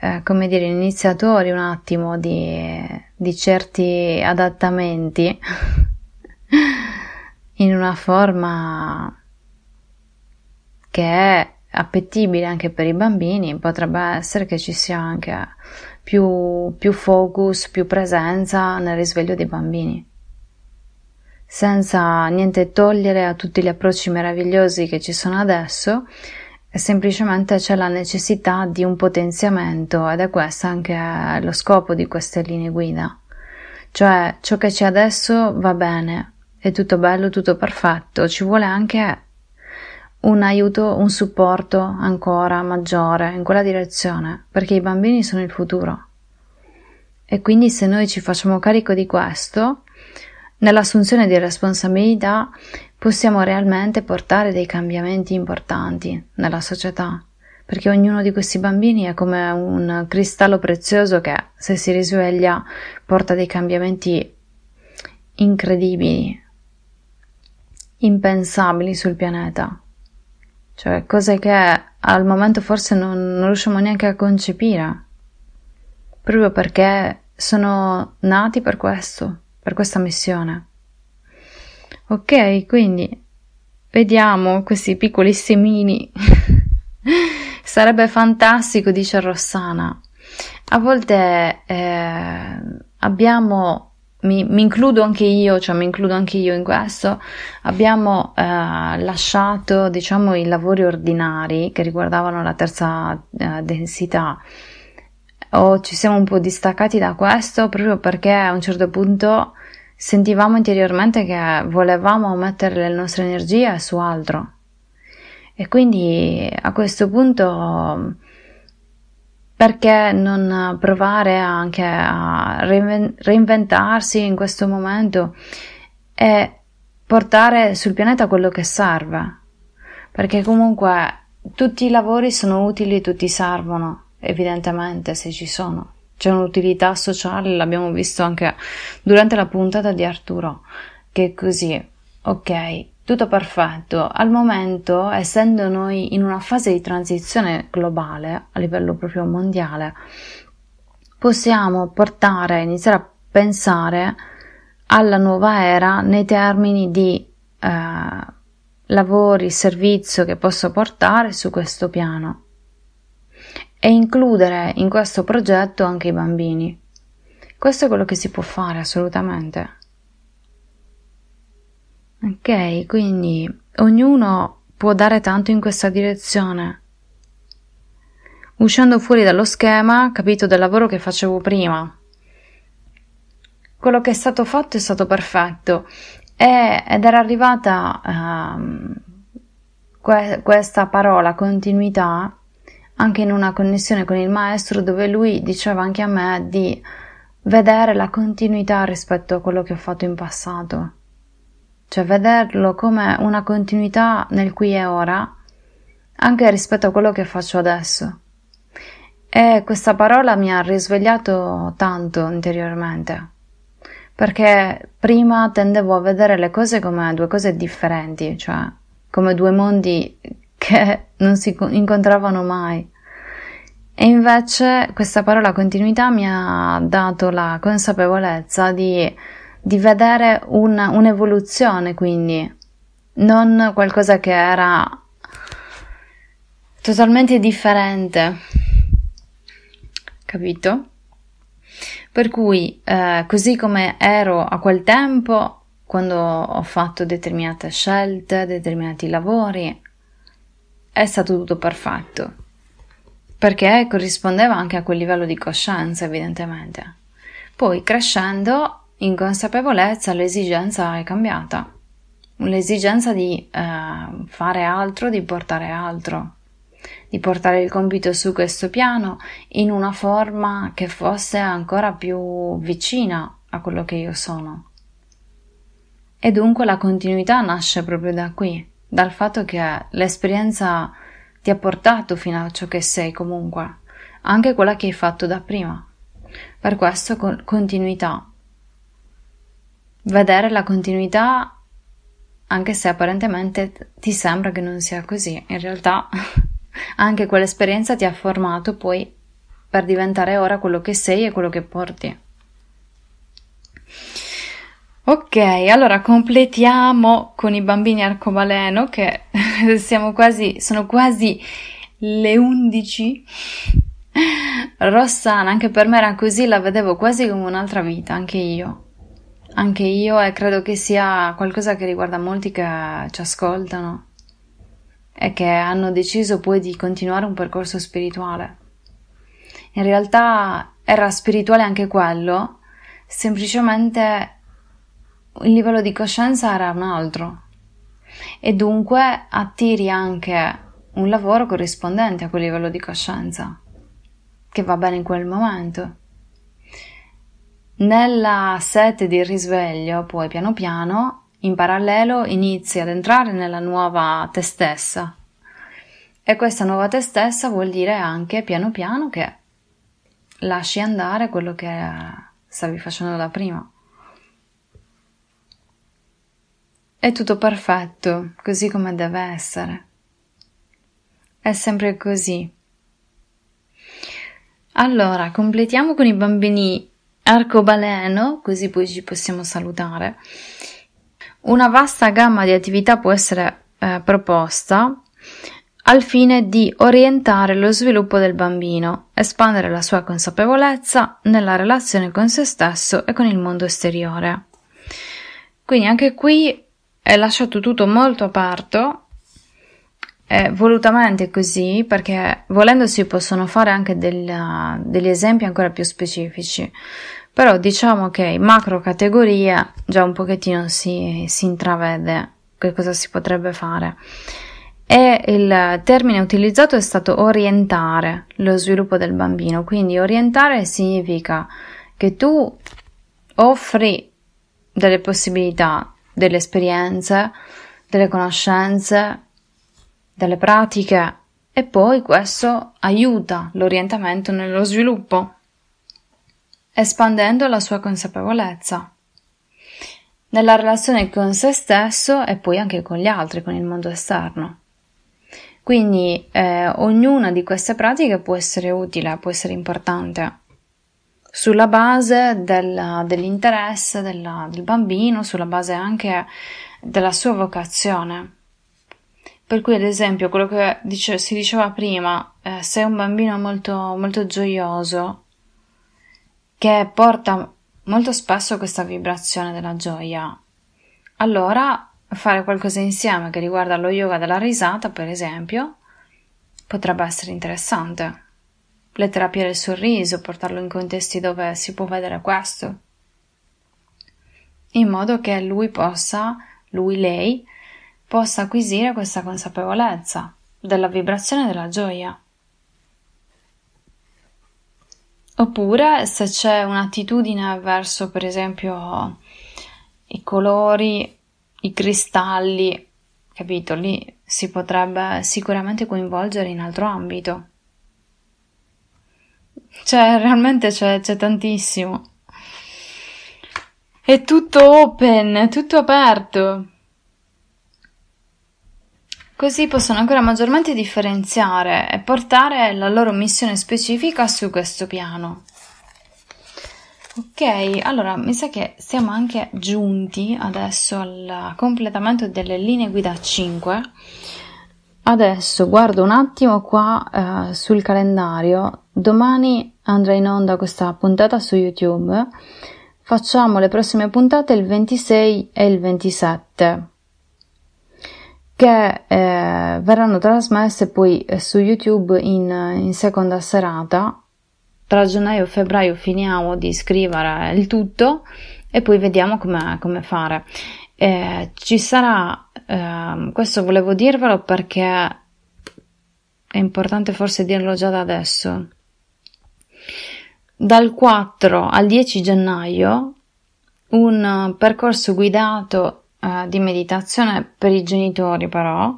eh, come dire, iniziatori un attimo di, di certi adattamenti in una forma che è appetibile anche per i bambini, potrebbe essere che ci sia anche più, più focus, più presenza nel risveglio dei bambini senza niente togliere a tutti gli approcci meravigliosi che ci sono adesso, semplicemente c'è la necessità di un potenziamento ed è questo anche lo scopo di queste linee guida. Cioè ciò che c'è adesso va bene, è tutto bello, tutto perfetto, ci vuole anche un aiuto, un supporto ancora maggiore in quella direzione, perché i bambini sono il futuro. E quindi se noi ci facciamo carico di questo, nell'assunzione di responsabilità, possiamo realmente portare dei cambiamenti importanti nella società, perché ognuno di questi bambini è come un cristallo prezioso che se si risveglia porta dei cambiamenti incredibili, impensabili sul pianeta cioè cose che al momento forse non, non riusciamo neanche a concepire, proprio perché sono nati per questo, per questa missione. Ok, quindi vediamo questi piccoli semini. Sarebbe fantastico, dice Rossana. A volte eh, abbiamo mi, mi, includo anche io, cioè mi includo anche io in questo, abbiamo eh, lasciato diciamo i lavori ordinari che riguardavano la terza eh, densità o ci siamo un po' distaccati da questo proprio perché a un certo punto sentivamo interiormente che volevamo mettere le nostre energie su altro e quindi a questo punto perché non eh, provare anche a reinventarsi in questo momento e portare sul pianeta quello che serve? Perché comunque tutti i lavori sono utili, tutti servono, evidentemente, se ci sono. C'è un'utilità sociale, l'abbiamo visto anche durante la puntata di Arturo, che è così, ok, tutto perfetto. Al momento, essendo noi in una fase di transizione globale, a livello proprio mondiale, possiamo portare, iniziare a pensare alla nuova era nei termini di eh, lavori, servizio che posso portare su questo piano e includere in questo progetto anche i bambini. Questo è quello che si può fare assolutamente. Ok, quindi ognuno può dare tanto in questa direzione. Uscendo fuori dallo schema, capito del lavoro che facevo prima. Quello che è stato fatto è stato perfetto e, ed era arrivata ehm, que- questa parola continuità anche in una connessione con il maestro dove lui diceva anche a me di vedere la continuità rispetto a quello che ho fatto in passato cioè vederlo come una continuità nel qui e ora, anche rispetto a quello che faccio adesso. E questa parola mi ha risvegliato tanto interiormente, perché prima tendevo a vedere le cose come due cose differenti, cioè come due mondi che non si incontravano mai. E invece questa parola continuità mi ha dato la consapevolezza di di vedere una, un'evoluzione, quindi non qualcosa che era totalmente differente, capito? Per cui, eh, così come ero a quel tempo, quando ho fatto determinate scelte, determinati lavori, è stato tutto perfetto, perché corrispondeva anche a quel livello di coscienza, evidentemente. Poi, crescendo, in consapevolezza l'esigenza è cambiata, l'esigenza di eh, fare altro, di portare altro, di portare il compito su questo piano in una forma che fosse ancora più vicina a quello che io sono. E dunque la continuità nasce proprio da qui, dal fatto che l'esperienza ti ha portato fino a ciò che sei comunque, anche quella che hai fatto da prima. Per questo continuità vedere la continuità anche se apparentemente ti sembra che non sia così, in realtà anche quell'esperienza ti ha formato poi per diventare ora quello che sei e quello che porti. Ok, allora completiamo con i bambini arcobaleno che siamo quasi, sono quasi le 11. Rossana, anche per me era così, la vedevo quasi come un'altra vita, anche io anche io e credo che sia qualcosa che riguarda molti che ci ascoltano e che hanno deciso poi di continuare un percorso spirituale. In realtà era spirituale anche quello, semplicemente il livello di coscienza era un altro e dunque attiri anche un lavoro corrispondente a quel livello di coscienza che va bene in quel momento. Nella sete di risveglio, poi piano piano, in parallelo inizi ad entrare nella nuova te stessa. E questa nuova te stessa vuol dire anche piano piano che lasci andare quello che stavi facendo da prima. È tutto perfetto, così come deve essere. È sempre così. Allora, completiamo con i bambini arcobaleno, così poi ci possiamo salutare. Una vasta gamma di attività può essere eh, proposta al fine di orientare lo sviluppo del bambino, espandere la sua consapevolezza nella relazione con se stesso e con il mondo esteriore. Quindi anche qui è lasciato tutto molto aperto, è volutamente così, perché volendo si possono fare anche del, degli esempi ancora più specifici però diciamo che in macro categoria già un pochettino si, si intravede che cosa si potrebbe fare e il termine utilizzato è stato orientare lo sviluppo del bambino quindi orientare significa che tu offri delle possibilità delle esperienze delle conoscenze delle pratiche e poi questo aiuta l'orientamento nello sviluppo espandendo la sua consapevolezza nella relazione con se stesso e poi anche con gli altri, con il mondo esterno. Quindi eh, ognuna di queste pratiche può essere utile, può essere importante sulla base del, dell'interesse della, del bambino, sulla base anche della sua vocazione. Per cui, ad esempio, quello che dice, si diceva prima, eh, se un bambino è molto, molto gioioso, che porta molto spesso questa vibrazione della gioia. Allora, fare qualcosa insieme che riguarda lo yoga della risata, per esempio, potrebbe essere interessante. Le terapie del sorriso, portarlo in contesti dove si può vedere questo, in modo che lui possa, lui, lei, possa acquisire questa consapevolezza della vibrazione della gioia. Oppure se c'è un'attitudine verso, per esempio, i colori, i cristalli, capito? Lì si potrebbe sicuramente coinvolgere in altro ambito. Cioè, realmente c'è, c'è tantissimo. È tutto open, è tutto aperto. Così possono ancora maggiormente differenziare e portare la loro missione specifica su questo piano. Ok, allora mi sa che siamo anche giunti adesso al completamento delle linee guida 5. Adesso guardo un attimo qua eh, sul calendario. Domani andrà in onda questa puntata su YouTube. Facciamo le prossime puntate il 26 e il 27 che eh, verranno trasmesse poi eh, su YouTube in, eh, in seconda serata. Tra gennaio e febbraio finiamo di scrivere il tutto e poi vediamo come fare. Eh, ci sarà, eh, questo volevo dirvelo perché è importante forse dirlo già da adesso. Dal 4 al 10 gennaio un eh, percorso guidato eh, di meditazione per i genitori però,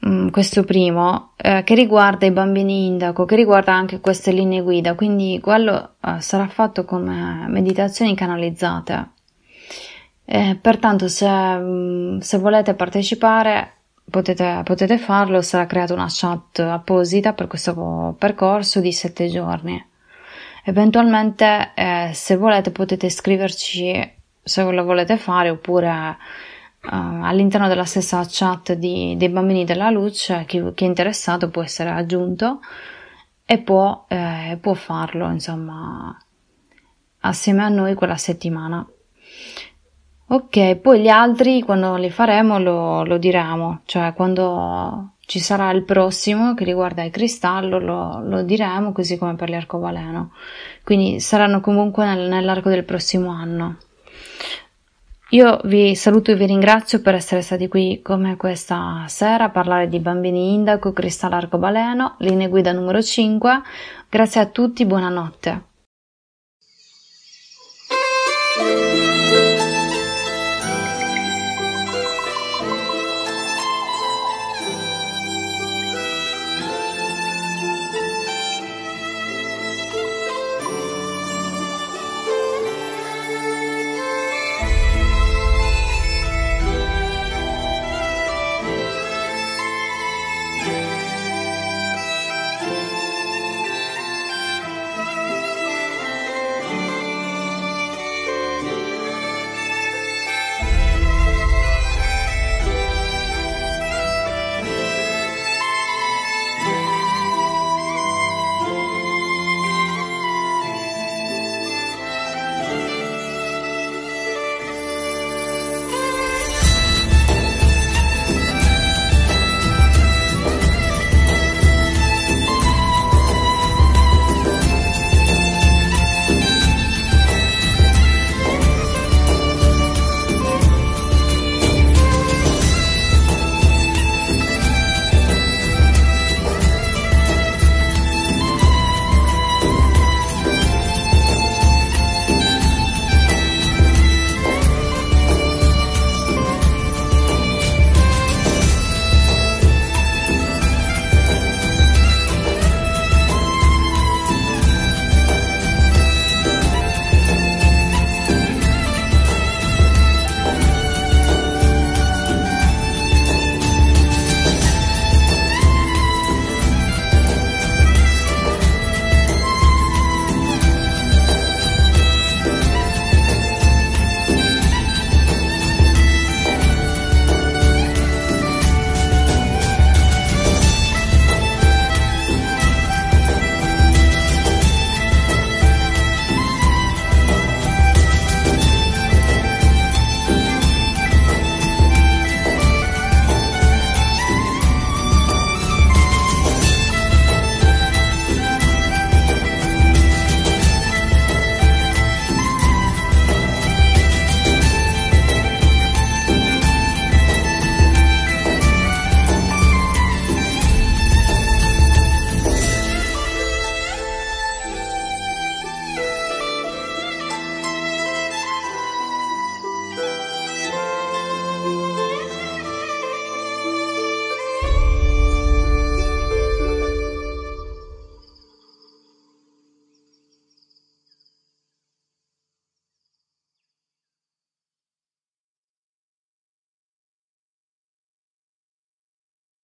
mh, mm, questo primo, eh, che riguarda i bambini indaco, che riguarda anche queste linee guida, quindi quello eh, sarà fatto come meditazioni canalizzate. Eh, pertanto se, mm, se, volete partecipare potete, potete farlo, sarà creata una chat apposita per questo percorso di sette giorni. Eventualmente, eh, se volete, potete scriverci se lo volete fare oppure uh, all'interno della stessa chat di, dei bambini della luce chi, chi, è interessato può essere aggiunto e può, eh, può farlo insomma assieme a noi quella settimana ok poi gli altri quando li faremo lo, lo diremo cioè quando ci sarà il prossimo che riguarda il cristallo, lo, lo diremo così come per l'arcobaleno. Quindi saranno comunque nel, nell'arco del prossimo anno. Io vi saluto e vi ringrazio per essere stati qui come questa sera a parlare di bambini indaco, cristallo arcobaleno, linee guida numero 5. Grazie a tutti, buonanotte.